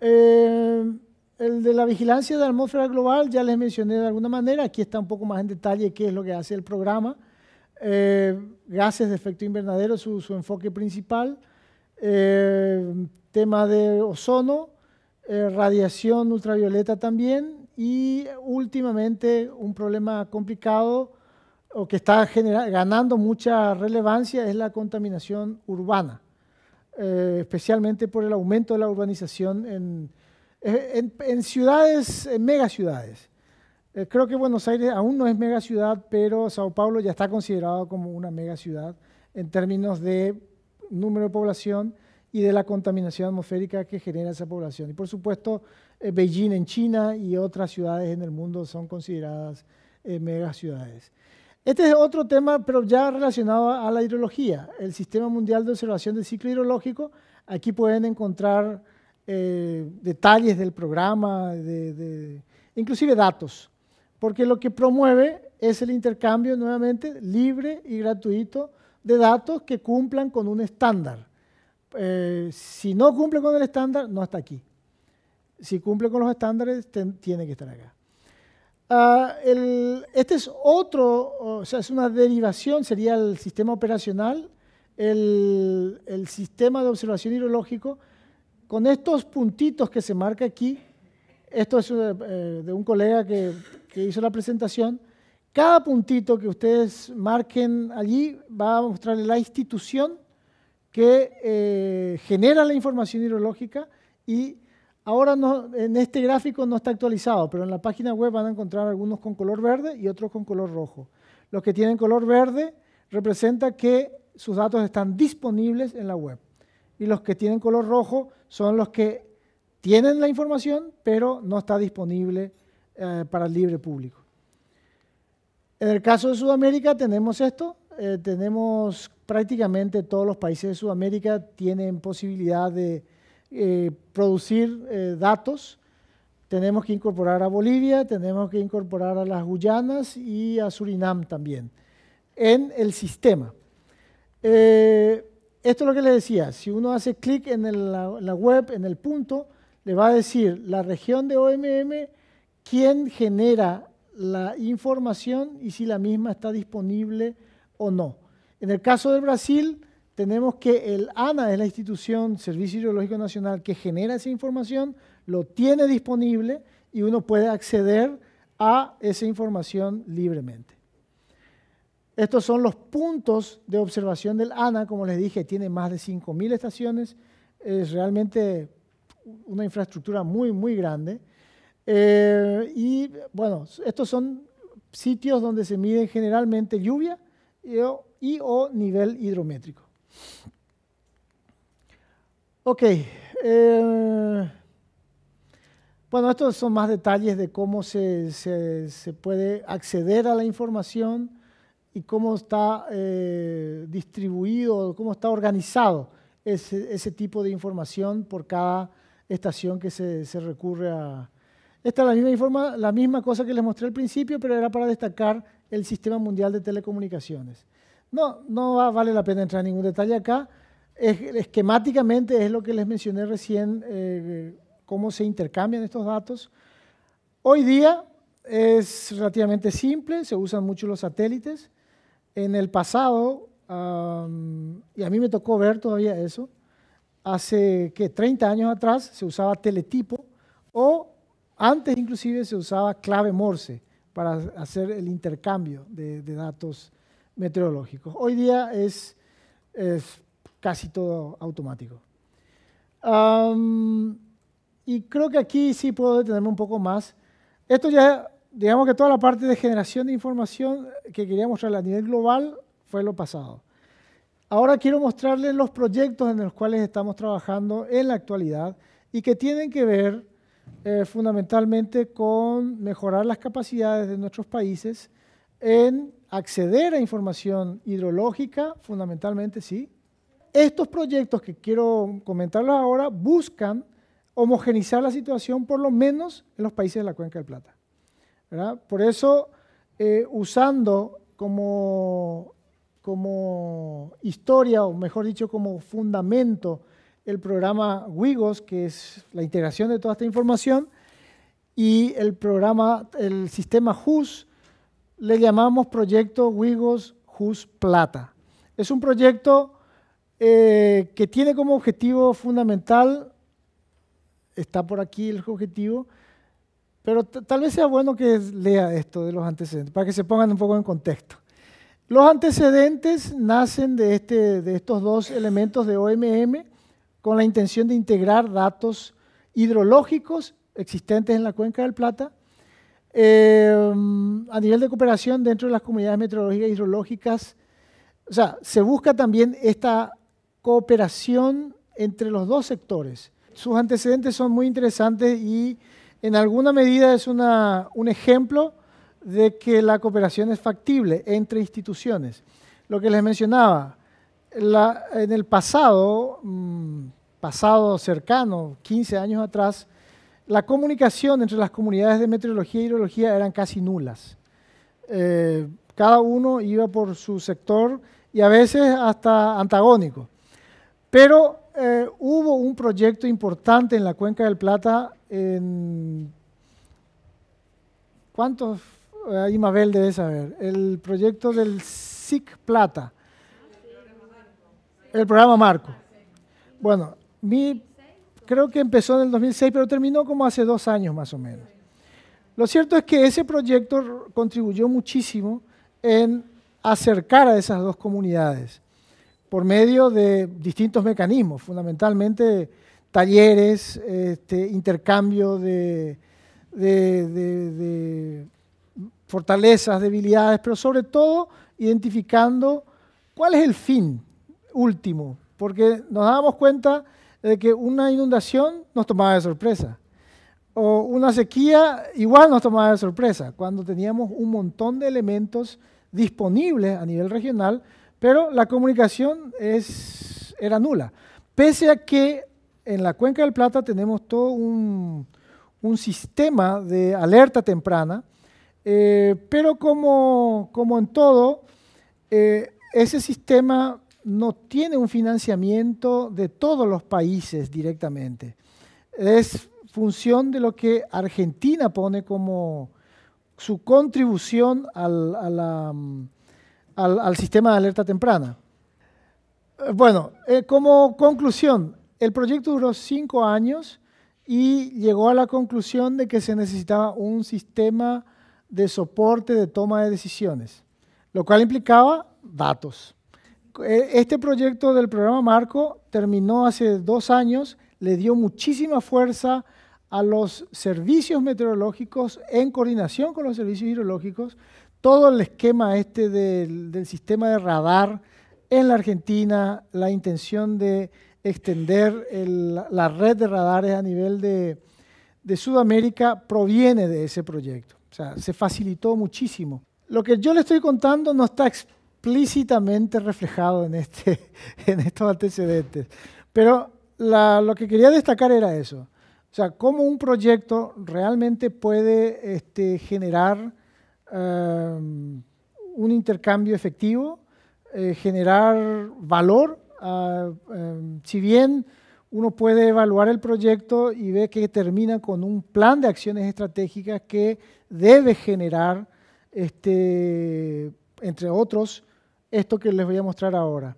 Eh, el de la vigilancia de la atmósfera global ya les mencioné de alguna manera. Aquí está un poco más en detalle qué es lo que hace el programa. Eh, gases de efecto invernadero, su, enfoque principal. Eh, tema de ozono, eh, radiación ultravioleta también. Y últimamente un problema complicado o que está ganando mucha relevancia es la contaminación urbana, especialmente por el aumento de la urbanización en eh, en, ciudades, en megaciudades. Eh, creo que Buenos Aires aún no es megaciudad, pero Sao Paulo ya está considerado como una megaciudad en términos de número de población y de la contaminación atmosférica que genera esa población. Y por supuesto, eh, Beijing en China y otras ciudades en el mundo son consideradas megaciudades. Este es otro tema, pero ya relacionado a la hidrología, el Sistema Mundial de Observación del Ciclo Hidrológico. Aquí pueden encontrar eh, detalles del programa, inclusive datos, porque lo que promueve es el intercambio nuevamente libre y gratuito de datos que cumplan con un estándar. Eh, si no cumple con el estándar, no está aquí. Si cumple con los estándares, tiene que estar acá. Ah, este es otro, o sea, es una derivación, sería el sistema operacional, el sistema de observación hidrológico, con estos puntitos que se marca aquí, esto es eh, eh, de un colega que, hizo la presentación, cada puntito que ustedes marquen allí va a mostrarle la institución que eh, genera la información hidrológica y ahora no, en este gráfico no está actualizado, pero en la página web van a encontrar algunos con color verde y otros con color rojo. Los que tienen color verde representa que sus datos están disponibles en la web y los que tienen color rojo son los que tienen la información, pero no está disponible eh, para el libre público. En el caso de Sudamérica tenemos esto, eh, tenemos prácticamente todos los países de Sudamérica tienen posibilidad de eh, producir datos. Tenemos que incorporar a Bolivia, tenemos que incorporar a las Guyanas y a Surinam también en el sistema esto es lo que les decía, si uno hace clic en la, web, en el punto, le va a decir la región de OMM, quién genera la información y si la misma está disponible o no. En el caso de Brasil, tenemos que el ANA es la institución, Servicio Hidrológico Nacional, que genera esa información, lo tiene disponible y uno puede acceder a esa información libremente. Estos son los puntos de observación del ANA, como les dije, tiene más de 5.000 estaciones, es realmente una infraestructura muy, muy grande. Eh, y bueno, estos son sitios donde se miden generalmente lluvia y o, nivel hidrométrico. Ok. Eh, bueno, estos son más detalles de cómo se puede acceder a la información y cómo está eh, distribuido, cómo está organizado ese, tipo de información por cada estación que se, recurre a... Esta es la misma, la misma cosa que les mostré al principio, pero era para destacar el Sistema Mundial de Telecomunicaciones. No, no vale la pena entrar en ningún detalle acá. Es, esquemáticamente es lo que les mencioné recién, eh, cómo se intercambian estos datos. Hoy día es relativamente simple, se usan mucho los satélites en el pasado, y a mí me tocó ver todavía eso, hace que 30 años atrás se usaba teletipo o antes inclusive se usaba clave Morse para hacer el intercambio de, datos meteorológicos. Hoy día es, es casi todo automático. y creo que aquí sí puedo detenerme un poco más. Esto ya digamos que toda la parte de generación de información que quería mostrarle a nivel global fue lo pasado. Ahora quiero mostrarles los proyectos en los cuales estamos trabajando en la actualidad y que tienen que ver eh, fundamentalmente con mejorar las capacidades de nuestros países en acceder a información hidrológica, fundamentalmente sí. Estos proyectos que quiero comentarles ahora buscan homogenizar la situación por lo menos en los países de la Cuenca del Plata. Por eso, eh, usando como, como historia, o mejor dicho, como fundamento, el programa WIGOS, que es la integración de toda esta información, y el programa, el sistema JUS, le llamamos proyecto WIGOS JUS Plata. Es un proyecto eh, que tiene como objetivo fundamental, está por aquí el objetivo, pero tal vez sea bueno que lea esto de los antecedentes, para que se pongan un poco en contexto. Los antecedentes nacen de, este, de estos dos elementos de OMM con la intención de integrar datos hidrológicos existentes en la cuenca del Plata em, a nivel de cooperación dentro de las comunidades meteorológicas e hidrológicas. O sea, se busca también esta cooperación entre los dos sectores. Sus antecedentes son muy interesantes y en alguna medida es un ejemplo de que la cooperación es factible entre instituciones. Lo que les mencionaba, en el pasado, mm, pasado cercano, 15 años atrás, la comunicación entre las comunidades de meteorología y hidrología eran casi nulas. Eh, cada uno iba por su sector y a veces hasta antagónico. Pero eh, hubo un proyecto importante en la Cuenca del Plata ¿Cuántos? Eh, ahí Mabel debe saber. El proyecto del SIC Plata. El programa Marco. Bueno, mi, creo que empezó en el 2006, pero terminó como hace dos años más o menos. Lo cierto es que ese proyecto contribuyó muchísimo en acercar a esas dos comunidades por medio de distintos mecanismos, fundamentalmente talleres, este, intercambio de, fortalezas, debilidades, pero sobre todo identificando cuál es el fin último, porque nos damos cuenta de que una inundación nos tomaba de sorpresa, o una sequía igual nos tomaba de sorpresa, cuando teníamos un montón de elementos disponibles a nivel regional, pero la comunicación era nula. Pese a que en la Cuenca del Plata tenemos todo un, sistema de alerta temprana, eh, pero como, como, en todo, eh, ese sistema no tiene un financiamiento de todos los países directamente. Es función de lo que Argentina pone como su contribución al, al, sistema de alerta temprana. Eh, bueno, como conclusión, el proyecto duró cinco años y llegó a la conclusión de que se necesitaba un sistema de soporte de toma de decisiones, lo cual implicaba datos. E, este proyecto del programa Marco terminó hace dos años, le dio muchísima fuerza a los servicios meteorológicos en coordinación con los servicios hidrológicos, todo el esquema este del, del sistema de radar en la Argentina, la intención de extender la red de radares a nivel de, Sudamérica proviene de ese proyecto. O sea, se facilitó muchísimo. Lo que yo le estoy contando no está explícitamente reflejado en, este, en estos antecedentes, pero lo que quería destacar era eso. O sea, cómo un proyecto realmente puede este, generar eh, un intercambio efectivo, eh, generar valor Ah, em, si bien uno puede evaluar el proyecto y ve que termina con un plan de acciones estratégicas que debe generar, este, entre otros, esto que les voy a mostrar ahora.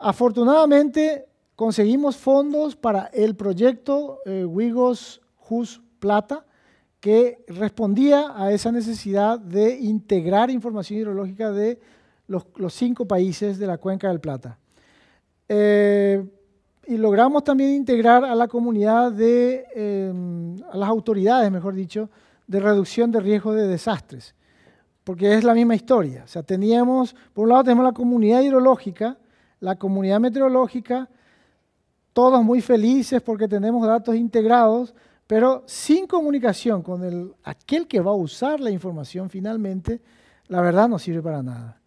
Afortunadamente, conseguimos fondos para el proyecto eh, Wigos Jus Plata, que respondía a esa necesidad de integrar información hidrológica de los, cinco países de la cuenca del Plata. Eh, y logramos también integrar a la comunidad de, em, a las autoridades, mejor dicho, de reducción de riesgo de desastres, porque es la misma historia. O sea, teníamos, por un lado tenemos la comunidad hidrológica, la comunidad meteorológica, todos muy felices porque tenemos datos integrados, pero sin comunicación con aquel que va a usar la información finalmente, la verdad no sirve para nada.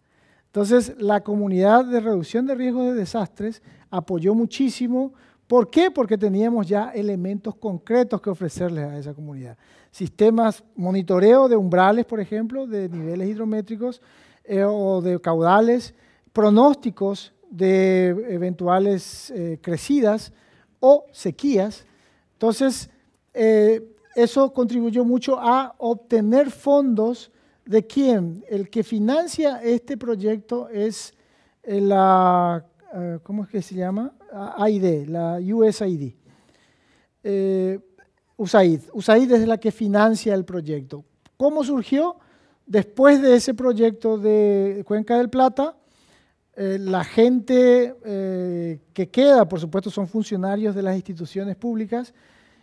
Entonces, la comunidad de reducción de riesgos de desastres apoyó muchísimo. ¿Por qué? Porque teníamos ya elementos concretos que ofrecerles a esa comunidad. Sistemas, monitoreo de umbrales, por ejemplo, de niveles hidrométricos eh, o de caudales, pronósticos de eventuales eh, crecidas o sequías. Entonces, eh, eso contribuyó mucho a obtener fondos de quién? El que financia este proyecto es eh, la, eh, ¿cómo es que se llama? AID, la USAID. Eh, USAID. USAID es la que financia el proyecto. ¿Cómo surgió? Después de ese proyecto de Cuenca del Plata, la gente que queda, por supuesto, son funcionarios de las instituciones públicas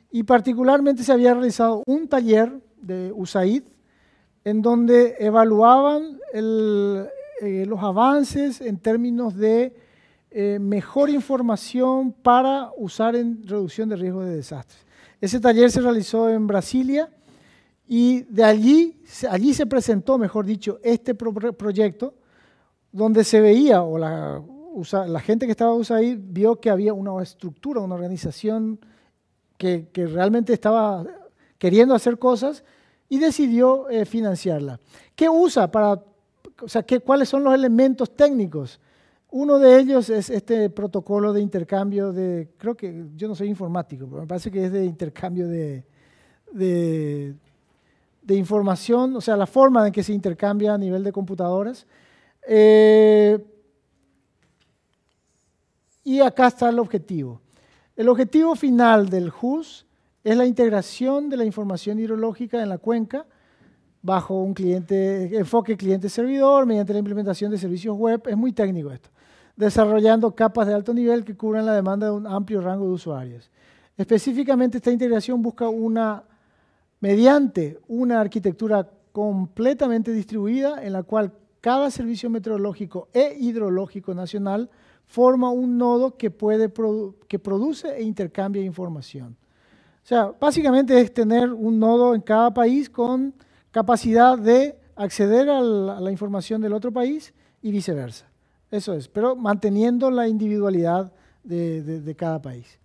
y particularmente se había realizado un taller de USAID en donde evaluaban eh, los avances en términos de eh, mejor información para usar en reducción de riesgo de desastres. Ese taller se realizó en Brasilia y de allí, allí se presentó, mejor dicho, este proyecto donde se veía, o la, gente que estaba ahí vio que había una estructura, una organización que, que realmente estaba queriendo hacer cosas, y decidió eh, financiarla. ¿Qué usa para, o sea, qué, cuáles son los elementos técnicos? Uno de ellos es este protocolo de intercambio de, creo que, yo no soy informático, pero me parece que es de intercambio de, de, información, o sea, la forma en que se intercambia a nivel de computadoras. Eh, y acá está el objetivo. El objetivo final del JUS es la integración de la información hidrológica en la cuenca bajo un cliente, enfoque cliente-servidor mediante la implementación de servicios web. Es muy técnico esto. Desarrollando capas de alto nivel que cubran la demanda de un amplio rango de usuarios. Específicamente, esta integración busca una, mediante una arquitectura completamente distribuida en la cual cada servicio meteorológico e hidrológico nacional forma un nodo que produce e intercambia información. O sea, básicamente es tener un nodo en cada país con capacidad de acceder a la, información del otro país y viceversa. Eso es, pero manteniendo la individualidad de, cada país.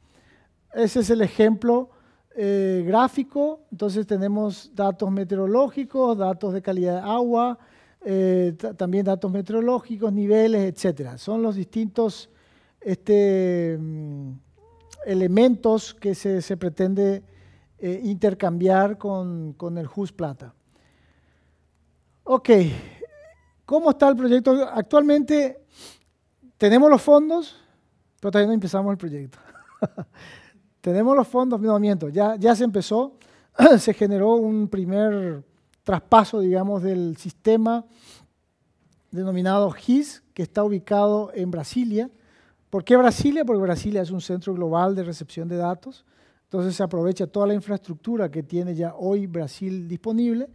Ese es el ejemplo eh, gráfico. Entonces tenemos datos meteorológicos, datos de calidad de agua, eh, también datos meteorológicos, niveles, etcétera. Son los distintos este, mm, elementos que se, pretende eh, intercambiar con, el JUS Plata. Ok, ¿cómo está el proyecto? Actualmente tenemos los fondos, pero todavía no empezamos el proyecto. tenemos los fondos, no miento, ya, ya se empezó, se generó un primer traspaso, digamos, del sistema denominado GIS, que está ubicado en Brasilia, ¿Por qué Brasilia? Porque Brasilia es un centro global de recepción de datos, entonces se aprovecha toda la infraestructura que tiene ya hoy Brasil disponible.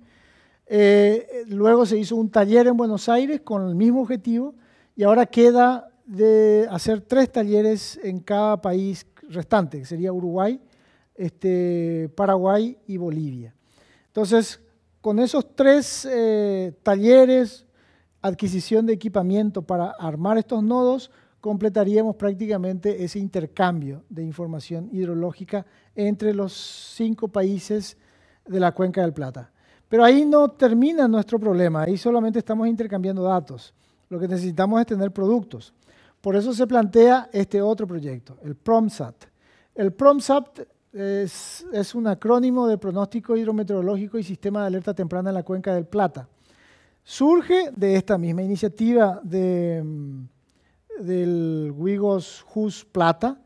Eh, luego se hizo un taller en Buenos Aires con el mismo objetivo y ahora queda de hacer tres talleres en cada país restante, que sería Uruguay, este, Paraguay y Bolivia. Entonces, con esos tres eh, talleres, adquisición de equipamiento para armar estos nodos, completaríamos prácticamente ese intercambio de información hidrológica entre los cinco países de la Cuenca del Plata. Pero ahí no termina nuestro problema, ahí solamente estamos intercambiando datos. Lo que necesitamos es tener productos. Por eso se plantea este otro proyecto, el PROMSAT. El PROMSAT es, es, un acrónimo de pronóstico hidrometeorológico y sistema de alerta temprana en la cuenca del Plata. Surge de esta misma iniciativa de mm, del Wigos Hus Plata,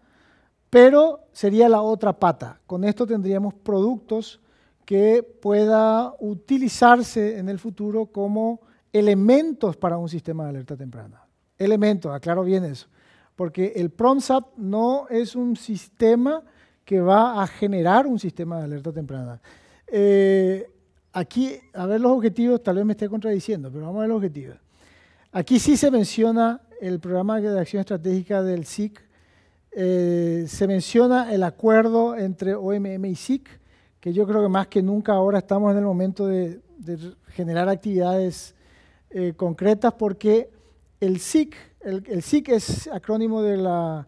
pero sería la otra pata. Con esto tendríamos productos que pueda utilizarse en el futuro como elementos para un sistema de alerta temprana. Elementos, aclaro bien eso. Porque el PromSAP no es un sistema que va a generar un sistema de alerta temprana. Eh, aquí, a ver los objetivos, tal vez me esté contradiciendo, pero vamos a ver los objetivos. Aquí sí se menciona el programa de acción estratégica del SIC, eh, se menciona el acuerdo entre OMM y SIC, que yo creo que más que nunca ahora estamos en el momento de, generar actividades eh, concretas porque el SIC, el, el SIC es acrónimo de la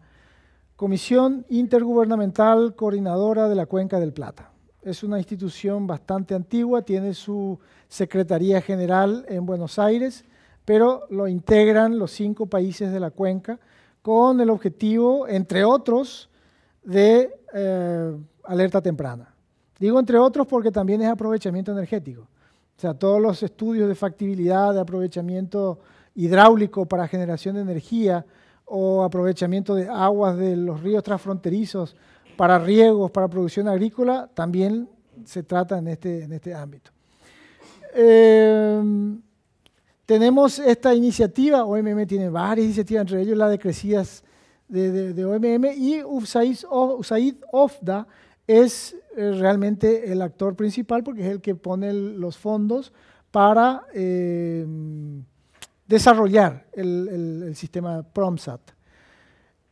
Comisión Intergubernamental Coordinadora de la Cuenca del Plata. Es una institución bastante antigua, tiene su Secretaría General en Buenos Aires, pero lo integran los cinco países de la cuenca con el objetivo, entre otros, de eh, alerta temprana. Digo entre otros porque también es aprovechamiento energético. O sea, todos los estudios de factibilidad, de aprovechamiento hidráulico para generación de energía o aprovechamiento de aguas de los ríos transfronterizos para riegos, para producción agrícola, también se trata en este, en este ámbito. Eh, tenemos esta iniciativa, OMM tiene varias iniciativas, entre ellas la de crecidas de, OMM, y Usaid Ofda es eh, realmente el actor principal porque es el que pone los fondos para em, desarrollar el, el sistema PromSat.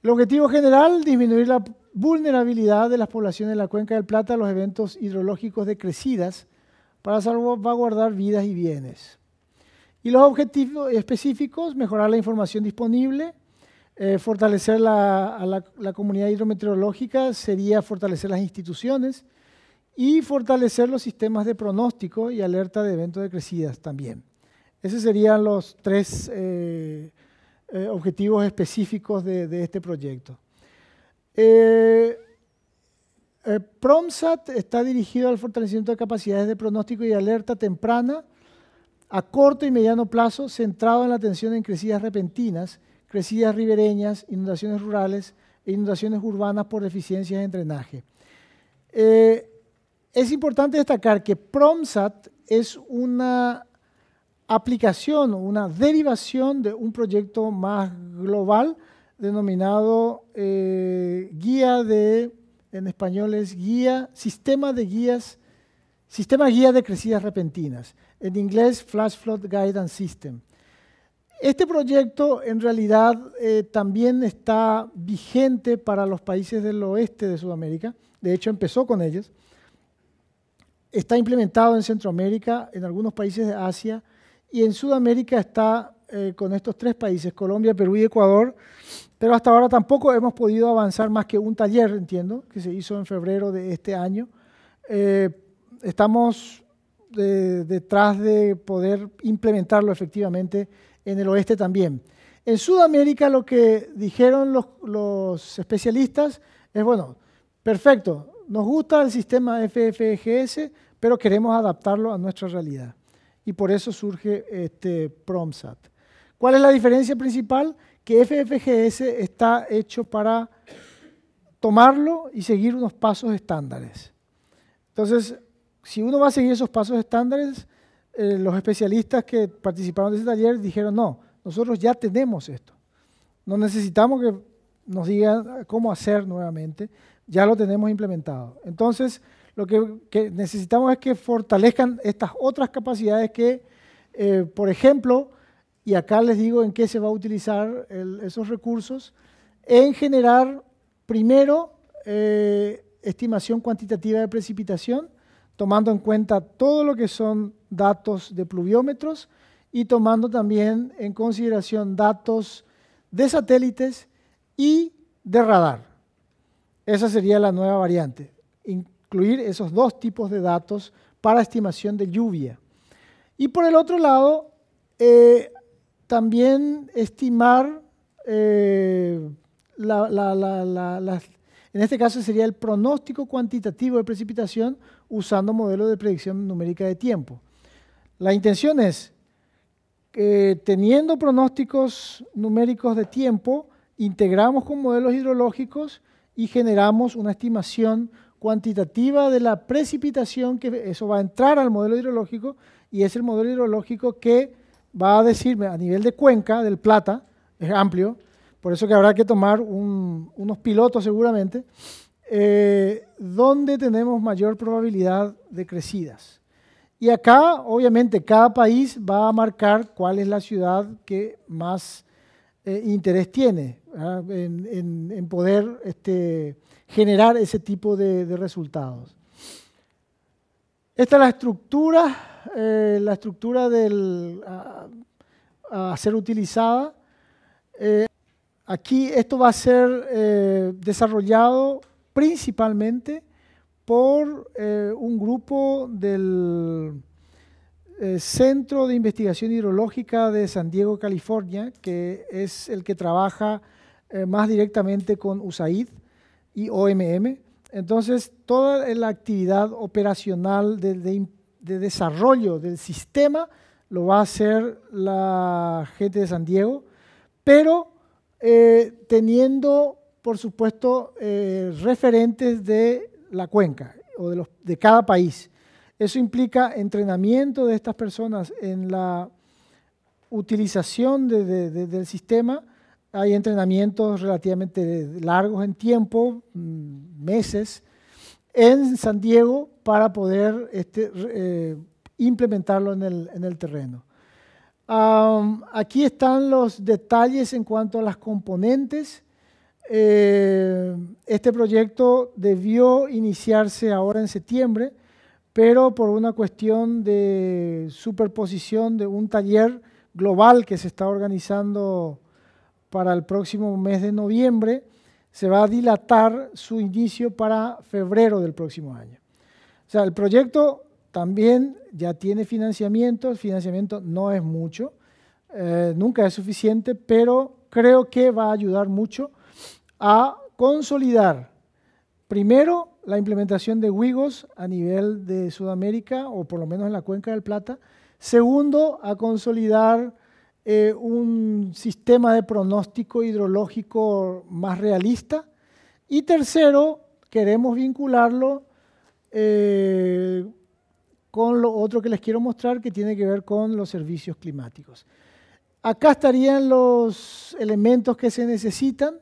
El objetivo general, disminuir la vulnerabilidad de las poblaciones de la Cuenca del Plata a los eventos hidrológicos de crecidas para salvaguardar vidas y bienes. Y los objetivos específicos, mejorar la información disponible, eh, fortalecer la, a la, comunidad hidrometeorológica sería fortalecer las instituciones y fortalecer los sistemas de pronóstico y alerta de eventos de crecidas también. Esos serían los tres eh, eh, objetivos específicos de este proyecto. PROMSAT está dirigido al fortalecimiento de capacidades de pronóstico y alerta temprana, a corto y mediano plazo centrado en la atención en crecidas repentinas, crecidas ribereñas, inundaciones rurales e inundaciones urbanas por deficiencias en drenaje. Eh, es importante destacar que PROMSAT es una aplicación, una derivación de un proyecto más global denominado eh, Guía de, en español es Guía, Sistema de Guías, Sistema Guía de Crecidas Repentinas en inglés Flash Flood Guidance System. Este proyecto en realidad eh, también está vigente para los países del oeste de Sudamérica, de hecho empezó con ellos, está implementado en Centroamérica, en algunos países de Asia y en Sudamérica está eh, con estos tres países, Colombia, Perú y Ecuador, pero hasta ahora tampoco hemos podido avanzar más que un taller, entiendo, que se hizo en febrero de este año. Eh, estamos detrás de poder implementarlo efectivamente en el oeste también. En Sudamérica lo que dijeron los, los especialistas es, bueno, perfecto, nos gusta el sistema FFGS, pero queremos adaptarlo a nuestra realidad. Y por eso surge este PromSat. ¿Cuál es la diferencia principal? Que FFGS está hecho para tomarlo y seguir unos pasos estándares. Entonces, si uno va a seguir esos pasos estándares, eh, los especialistas que participaron de ese taller dijeron, no, nosotros ya tenemos esto. No necesitamos que nos digan cómo hacer nuevamente, ya lo tenemos implementado. Entonces, lo que, necesitamos es que fortalezcan estas otras capacidades que, eh, por ejemplo, y acá les digo en qué se va a utilizar esos recursos, en generar primero eh, estimación cuantitativa de precipitación, tomando en cuenta todo lo que son datos de pluviómetros y tomando también en consideración datos de satélites y de radar. Esa sería la nueva variante, incluir esos dos tipos de datos para estimación de lluvia. Y por el otro lado, eh, también estimar eh, la, las en este caso sería el pronóstico cuantitativo de precipitación usando modelos de predicción numérica de tiempo. La intención es, que teniendo pronósticos numéricos de tiempo, integramos con modelos hidrológicos y generamos una estimación cuantitativa de la precipitación, que eso va a entrar al modelo hidrológico y es el modelo hidrológico que va a decirme a nivel de cuenca, del Plata, es amplio, por eso que habrá que tomar unos pilotos seguramente, eh, donde tenemos mayor probabilidad de crecidas. Y acá, obviamente, cada país va a marcar cuál es la ciudad que más eh, interés tiene en, poder este, generar ese tipo de, resultados. Esta es la estructura, eh, la estructura del, a, ser utilizada. Aquí esto va a ser eh, desarrollado principalmente por eh, un grupo del eh, Centro de Investigación Hidrológica de San Diego, California, que es el que trabaja más directamente con USAID y OMM. Entonces, toda la actividad operacional de, de desarrollo del sistema lo va a hacer la gente de San Diego, pero eh, teniendo, por supuesto, eh, referentes de la cuenca o de, cada país. Eso implica entrenamiento de estas personas en la utilización del sistema. Hay entrenamientos relativamente largos en tiempo, mm, meses, en San Diego para poder este, eh, implementarlo en el terreno aquí están los detalles en cuanto a las componentes. Eh, este proyecto debió iniciarse ahora en septiembre, pero por una cuestión de superposición de un taller global que se está organizando para el próximo mes de noviembre, se va a dilatar su inicio para febrero del próximo año. O sea, el proyecto también ya tiene financiamiento, el financiamiento no es mucho, eh, nunca es suficiente, pero creo que va a ayudar mucho a consolidar primero la implementación de WIGOS a nivel de Sudamérica o por lo menos en la cuenca del Plata, segundo a consolidar eh, un sistema de pronóstico hidrológico más realista y tercero queremos vincularlo eh, con lo otro que les quiero mostrar que tiene que ver con los servicios climáticos. Acá estarían los elementos que se necesitan.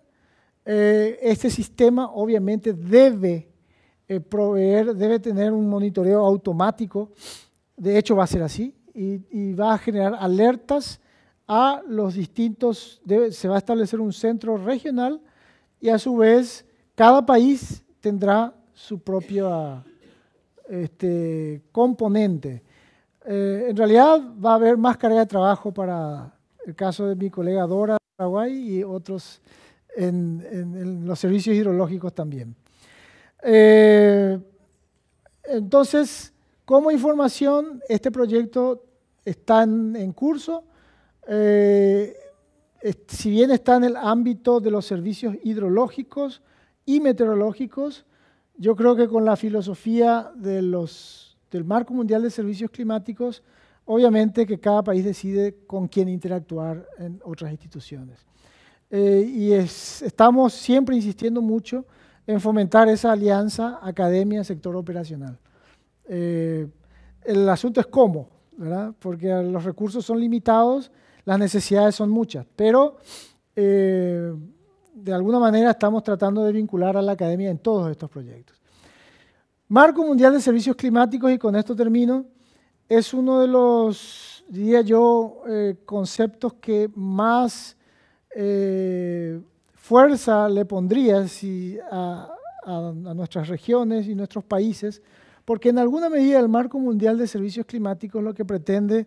Eh, este sistema obviamente debe eh, proveer, debe tener un monitoreo automático. De hecho va a ser así y, va a generar alertas a los distintos, se va a establecer un centro regional y a su vez cada país tendrá su propia este, componente. Eh, en realidad va a haber más carga de trabajo para el caso de mi colega Dora Paraguay y otros en, los servicios hidrológicos también. Eh, entonces, como información, este proyecto está en, curso. Eh, si bien está en el ámbito de los servicios hidrológicos y meteorológicos, yo creo que con la filosofía de los, del Marco Mundial de Servicios Climáticos, obviamente que cada país decide con quién interactuar en otras instituciones. Eh, y es, estamos siempre insistiendo mucho en fomentar esa alianza academia-sector operacional. Eh, el asunto es cómo, ¿verdad? Porque los recursos son limitados, las necesidades son muchas, pero eh, de alguna manera estamos tratando de vincular a la academia en todos estos proyectos. Marco Mundial de Servicios Climáticos, y con esto termino, es uno de los, diría yo, eh, conceptos que más eh, fuerza le pondría a, nuestras regiones y nuestros países, porque en alguna medida el marco mundial de servicios climáticos lo que pretende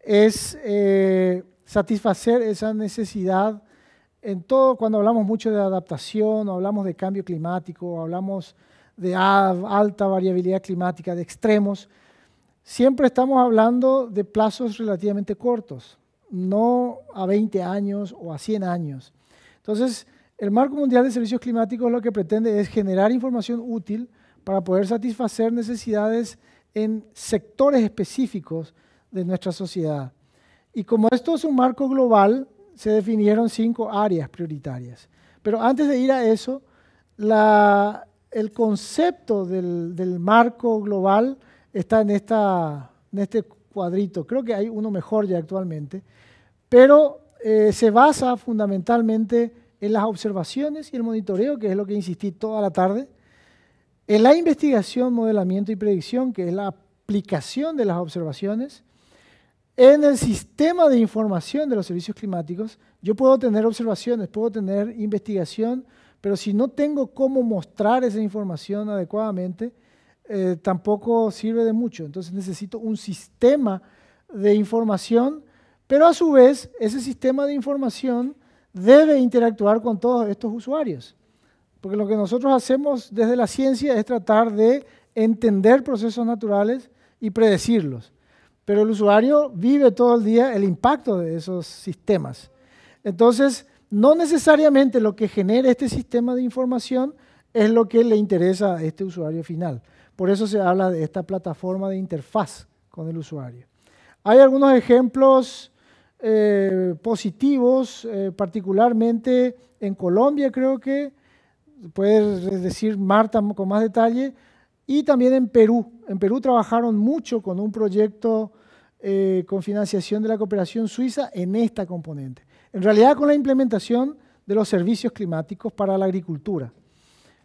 es eh, satisfacer esa necesidad en todo, cuando hablamos mucho de adaptación, o hablamos de cambio climático, o hablamos de alta variabilidad climática, de extremos, siempre estamos hablando de plazos relativamente cortos, no a 20 años o a 100 años. Entonces, el Marco Mundial de Servicios Climáticos lo que pretende es generar información útil para poder satisfacer necesidades en sectores específicos de nuestra sociedad. Y como esto es un marco global, se definieron cinco áreas prioritarias. Pero antes de ir a eso, el concepto del, marco global está en, este cuadrito. Creo que hay uno mejor ya actualmente, pero eh, se basa fundamentalmente en las observaciones y el monitoreo, que es lo que insistí toda la tarde, en la investigación, modelamiento y predicción, que es la aplicación de las observaciones, en el sistema de información de los servicios climáticos, yo puedo tener observaciones, puedo tener investigación, pero si no tengo cómo mostrar esa información adecuadamente, eh, tampoco sirve de mucho. Entonces necesito un sistema de información, pero a su vez ese sistema de información debe interactuar con todos estos usuarios. Porque lo que nosotros hacemos desde la ciencia es tratar de entender procesos naturales y predecirlos pero el usuario vive todo el día el impacto de esos sistemas. Entonces, no necesariamente lo que genera este sistema de información es lo que le interesa a este usuario final. Por eso se habla de esta plataforma de interfaz con el usuario. Hay algunos ejemplos eh, positivos, eh, particularmente en Colombia creo que, puedes decir Marta con más detalle, y también en Perú. En Perú trabajaron mucho con un proyecto eh, con financiación de la cooperación suiza en esta componente. En realidad con la implementación de los servicios climáticos para la agricultura.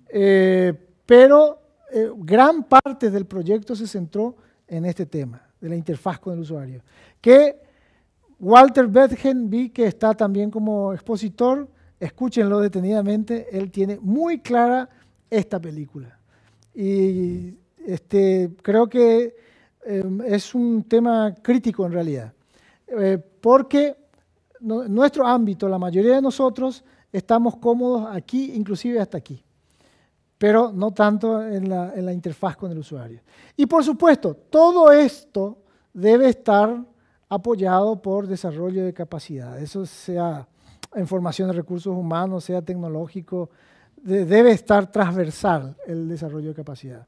Eh, pero eh, gran parte del proyecto se centró en este tema, de la interfaz con el usuario, que Walter Bethgen, vi que está también como expositor, escúchenlo detenidamente, él tiene muy clara esta película. Y este, creo que Em, es un tema crítico en realidad, eh, porque nuestro ámbito, la mayoría de nosotros, estamos cómodos aquí, inclusive hasta aquí, pero no tanto en la, interfaz con el usuario. Y por supuesto, todo esto debe estar apoyado por desarrollo de capacidad, eso sea en formación de recursos humanos, sea tecnológico, debe estar transversal el desarrollo de capacidad.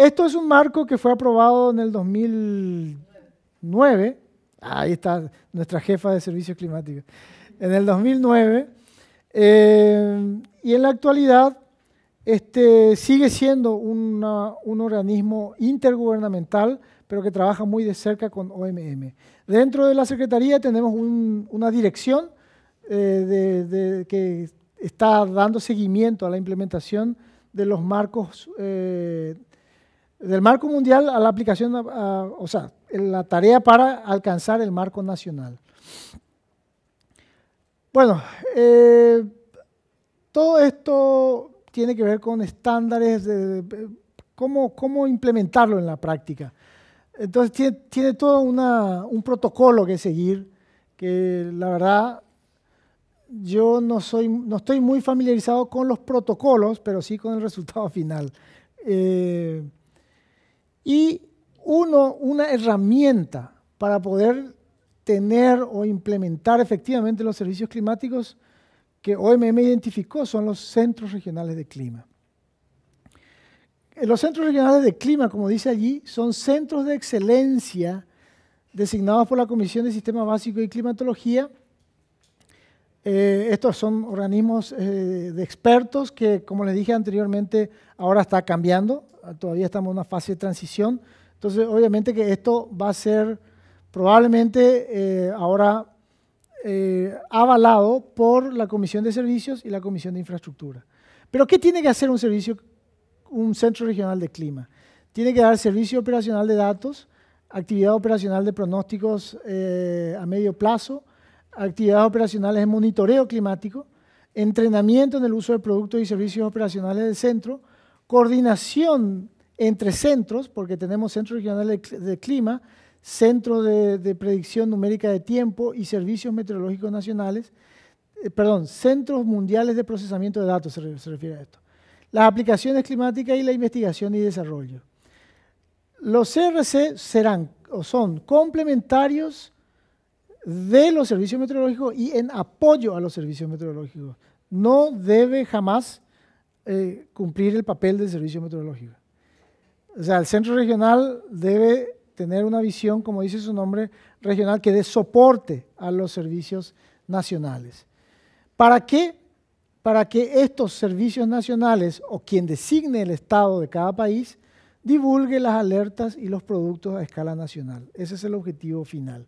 Esto es un marco que fue aprobado en el 2009. Ahí está nuestra jefa de servicios climáticos. En el 2009. Eh, y en la actualidad este, sigue siendo un organismo intergubernamental, pero que trabaja muy de cerca con OMM. Dentro de la Secretaría tenemos una dirección eh, que está dando seguimiento a la implementación de los marcos eh, del marco mundial a la aplicación, o sea, la tarea para alcanzar el marco nacional. Bueno, eh, todo esto tiene que ver con estándares, cómo, implementarlo en la práctica. Entonces tiene, todo un protocolo que seguir, que la verdad yo no, soy, no estoy muy familiarizado con los protocolos, pero sí con el resultado final. Eh, y uno, una herramienta para poder tener o implementar efectivamente los servicios climáticos que OMM identificó son los centros regionales de clima. Eh, los centros regionales de clima, como dice allí, son centros de excelencia designados por la Comisión de Sistema Básico y Climatología eh, estos son organismos eh, de expertos que, como les dije anteriormente, ahora está cambiando, todavía estamos en una fase de transición. Entonces, obviamente que esto va a ser probablemente eh, ahora avalado por la Comisión de Servicios y la Comisión de Infraestructura. Pero, ¿qué tiene que hacer un servicio, un centro regional de clima? Tiene que dar servicio operacional de datos, actividad operacional de pronósticos a medio plazo, actividades operacionales de monitoreo climático, entrenamiento en el uso de productos y servicios operacionales del centro, coordinación entre centros, porque tenemos centros regionales de clima, centros de, predicción numérica de tiempo y servicios meteorológicos nacionales, eh, perdón, centros mundiales de procesamiento de datos, se, se refiere a esto, las aplicaciones climáticas y la investigación y desarrollo. Los CRC serán o son complementarios de los servicios meteorológicos y en apoyo a los servicios meteorológicos. No debe jamás eh, cumplir el papel del servicio meteorológico. O sea, el centro regional debe tener una visión, como dice su nombre, regional que dé soporte a los servicios nacionales. ¿Para qué? Para que estos servicios nacionales o quien designe el estado de cada país divulgue las alertas y los productos a escala nacional. Ese es el objetivo final.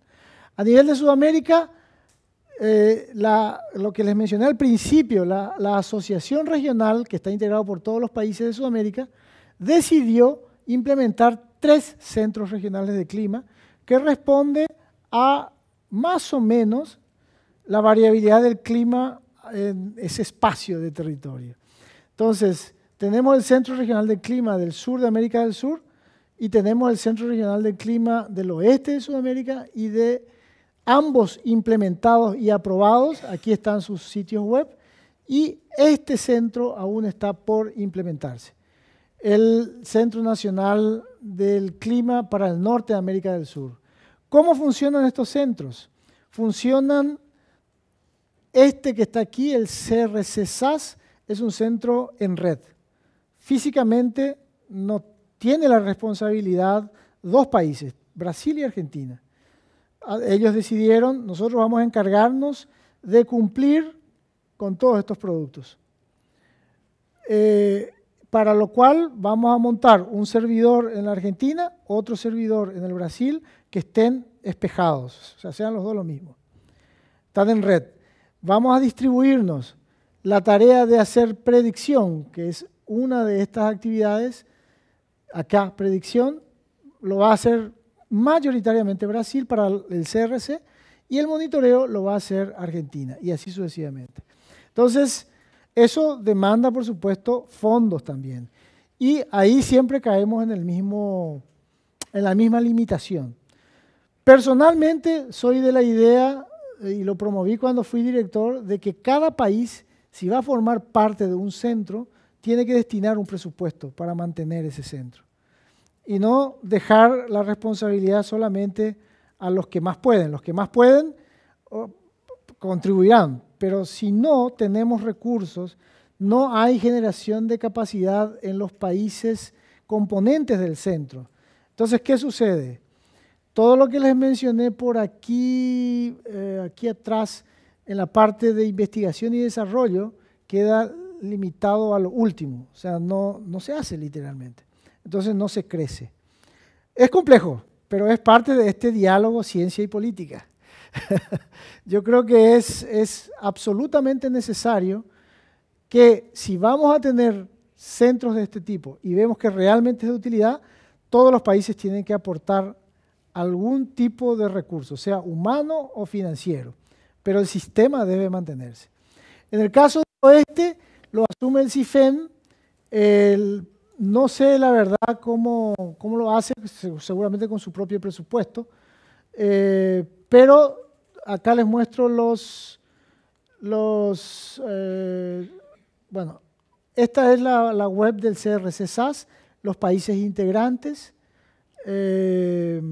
A nivel de Sudamérica, eh, lo que les mencioné al principio, la, asociación regional, que está integrada por todos los países de Sudamérica, decidió implementar tres centros regionales de clima que responde a más o menos la variabilidad del clima en ese espacio de territorio. Entonces, tenemos el Centro Regional de Clima del sur de América del Sur y tenemos el Centro Regional de Clima del oeste de Sudamérica y de ambos implementados y aprobados. Aquí están sus sitios web y este centro aún está por implementarse. El Centro Nacional del Clima para el Norte de América del Sur. ¿Cómo funcionan estos centros? Funcionan este que está aquí, el CRC-SAS, es un centro en red. Físicamente no tiene la responsabilidad dos países, Brasil y Argentina ellos decidieron, nosotros vamos a encargarnos de cumplir con todos estos productos. Eh, para lo cual vamos a montar un servidor en la Argentina, otro servidor en el Brasil, que estén espejados, o sea, sean los dos lo mismo. Están en red. Vamos a distribuirnos la tarea de hacer predicción, que es una de estas actividades, acá predicción, lo va a hacer mayoritariamente Brasil para el CRC y el monitoreo lo va a hacer Argentina y así sucesivamente. Entonces, eso demanda, por supuesto, fondos también. Y ahí siempre caemos en, el mismo, en la misma limitación. Personalmente soy de la idea, eh, y lo promoví cuando fui director, de que cada país, si va a formar parte de un centro, tiene que destinar un presupuesto para mantener ese centro y no dejar la responsabilidad solamente a los que más pueden. Los que más pueden contribuirán, pero si no tenemos recursos, no hay generación de capacidad en los países componentes del centro. Entonces, ¿qué sucede? Todo lo que les mencioné por aquí, eh, aquí atrás, en la parte de investigación y desarrollo, queda limitado a lo último, o sea, no se hace literalmente. Entonces no se crece. Es complejo, pero es parte de este diálogo ciencia y política. Yo creo que es, es absolutamente necesario que si vamos a tener centros de este tipo y vemos que realmente es de utilidad, todos los países tienen que aportar algún tipo de recurso, sea humano o financiero, pero el sistema debe mantenerse. En el caso del oeste, lo asume el CIFEM, el no sé la verdad cómo, lo hace, pues, seguramente con su propio presupuesto, eh, pero acá les muestro los, los eh, bueno, esta es la, web del CRC SAS, los países integrantes, eh,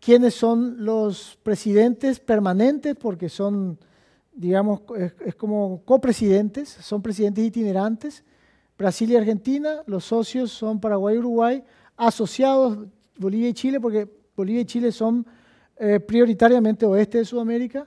quiénes son los presidentes permanentes, porque son, digamos, es, es como copresidentes, son presidentes itinerantes, Brasil y Argentina, los socios son Paraguay y Uruguay, asociados Bolivia y Chile, porque Bolivia y Chile son eh, prioritariamente oeste de Sudamérica,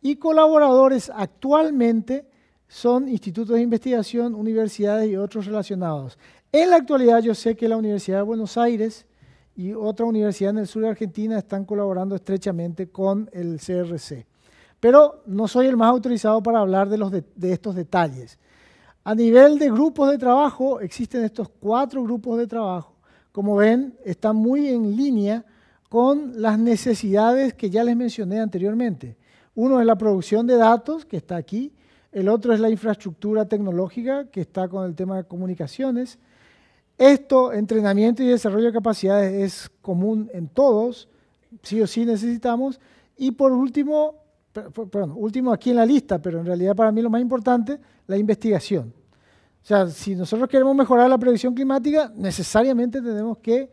y colaboradores actualmente son institutos de investigación, universidades y otros relacionados. En la actualidad yo sé que la Universidad de Buenos Aires y otra universidad en el sur de Argentina están colaborando estrechamente con el CRC. Pero no soy el más autorizado para hablar de estos detalles. A nivel de grupos de trabajo, existen estos cuatro grupos de trabajo. Como ven, están muy en línea con las necesidades que ya les mencioné anteriormente. Uno es la producción de datos, que está aquí. El otro es la infraestructura tecnológica, que está con el tema de comunicaciones. Esto, entrenamiento y desarrollo de capacidades, es común en todos, sí o sí necesitamos. Y por último, perdón, último aquí en la lista, pero en realidad para mí lo más importante, la investigación. O sea, si nosotros queremos mejorar la predicción climática, necesariamente tenemos que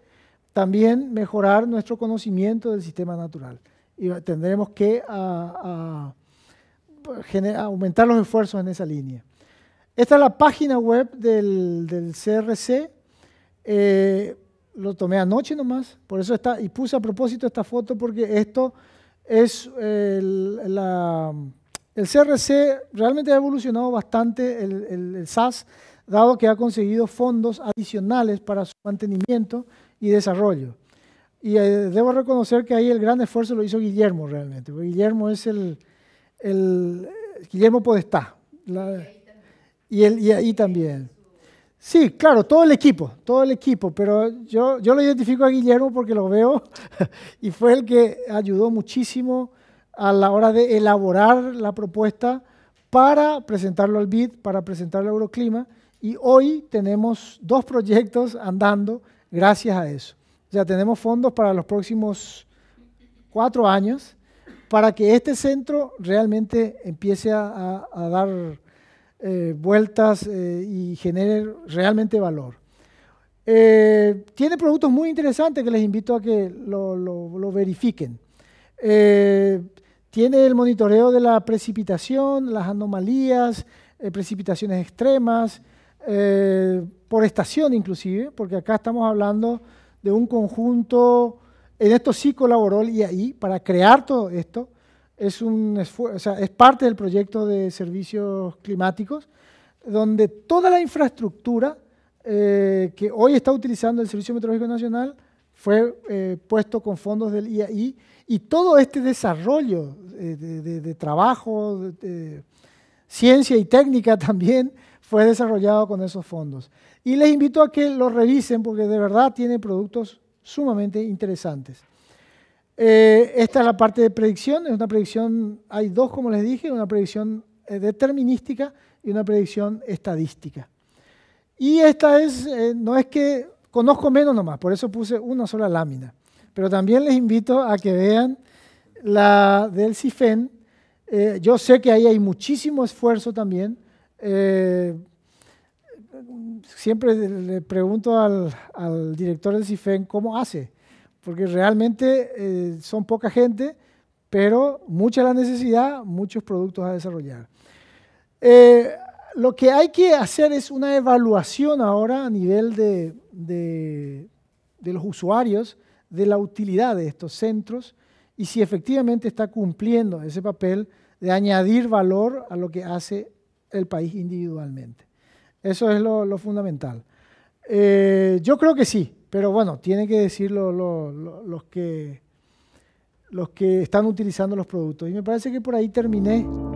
también mejorar nuestro conocimiento del sistema natural. Y tendremos que ah, ah, aumentar los esfuerzos en esa línea. Esta es la página web del, CRC. Eh, lo tomé anoche nomás, por eso está, y puse a propósito esta foto porque esto es el, el CRC realmente ha evolucionado bastante el, el, el, SAS, dado que ha conseguido fondos adicionales para su mantenimiento y desarrollo. Y eh, debo reconocer que ahí el gran esfuerzo lo hizo Guillermo realmente, Guillermo es el, el Guillermo Podestá. y, él, y ahí también. Sí, claro, todo el equipo, todo el equipo, pero yo, yo lo identifico a Guillermo porque lo veo y fue el que ayudó muchísimo a la hora de elaborar la propuesta para presentarlo al BID, para presentar a Euroclima y hoy tenemos dos proyectos andando gracias a eso. o sea, tenemos fondos para los próximos cuatro años para que este centro realmente empiece a dar eh, vueltas eh, y genere realmente valor. Eh, tiene productos muy interesantes que les invito a que lo, verifiquen. tiene el monitoreo de la precipitación, las anomalías, precipitaciones extremas, por estación inclusive, porque acá estamos hablando de un conjunto, en esto sí colaboró y ahí para crear todo esto, es, un o sea, es parte del proyecto de servicios climáticos, donde toda la infraestructura eh, que hoy está utilizando el Servicio Meteorológico Nacional fue eh, puesto con fondos del IAI y todo este desarrollo eh, de, de, de, trabajo, ciencia y técnica también fue desarrollado con esos fondos. Y les invito a que lo revisen porque de verdad tiene productos sumamente interesantes. Eh, esta es la parte de predicción, es una predicción, hay dos como les dije, una predicción eh, determinística y una predicción estadística. Y esta es, eh, no es que conozco menos nomás, por eso puse una sola lámina, pero también les invito a que vean la del CIFEN, yo sé que ahí hay muchísimo esfuerzo también. siempre le pregunto al, director del CIFEN cómo hace porque realmente eh, son poca gente, pero mucha la necesidad, muchos productos a desarrollar. Eh, lo que hay que hacer es una evaluación ahora a nivel de, de, los usuarios de la utilidad de estos centros y si efectivamente está cumpliendo ese papel de añadir valor a lo que hace el país individualmente. Eso es lo, fundamental. Eh, yo creo que sí, pero bueno, tiene que decirlo los, que, los que están utilizando los productos. Y me parece que por ahí terminé.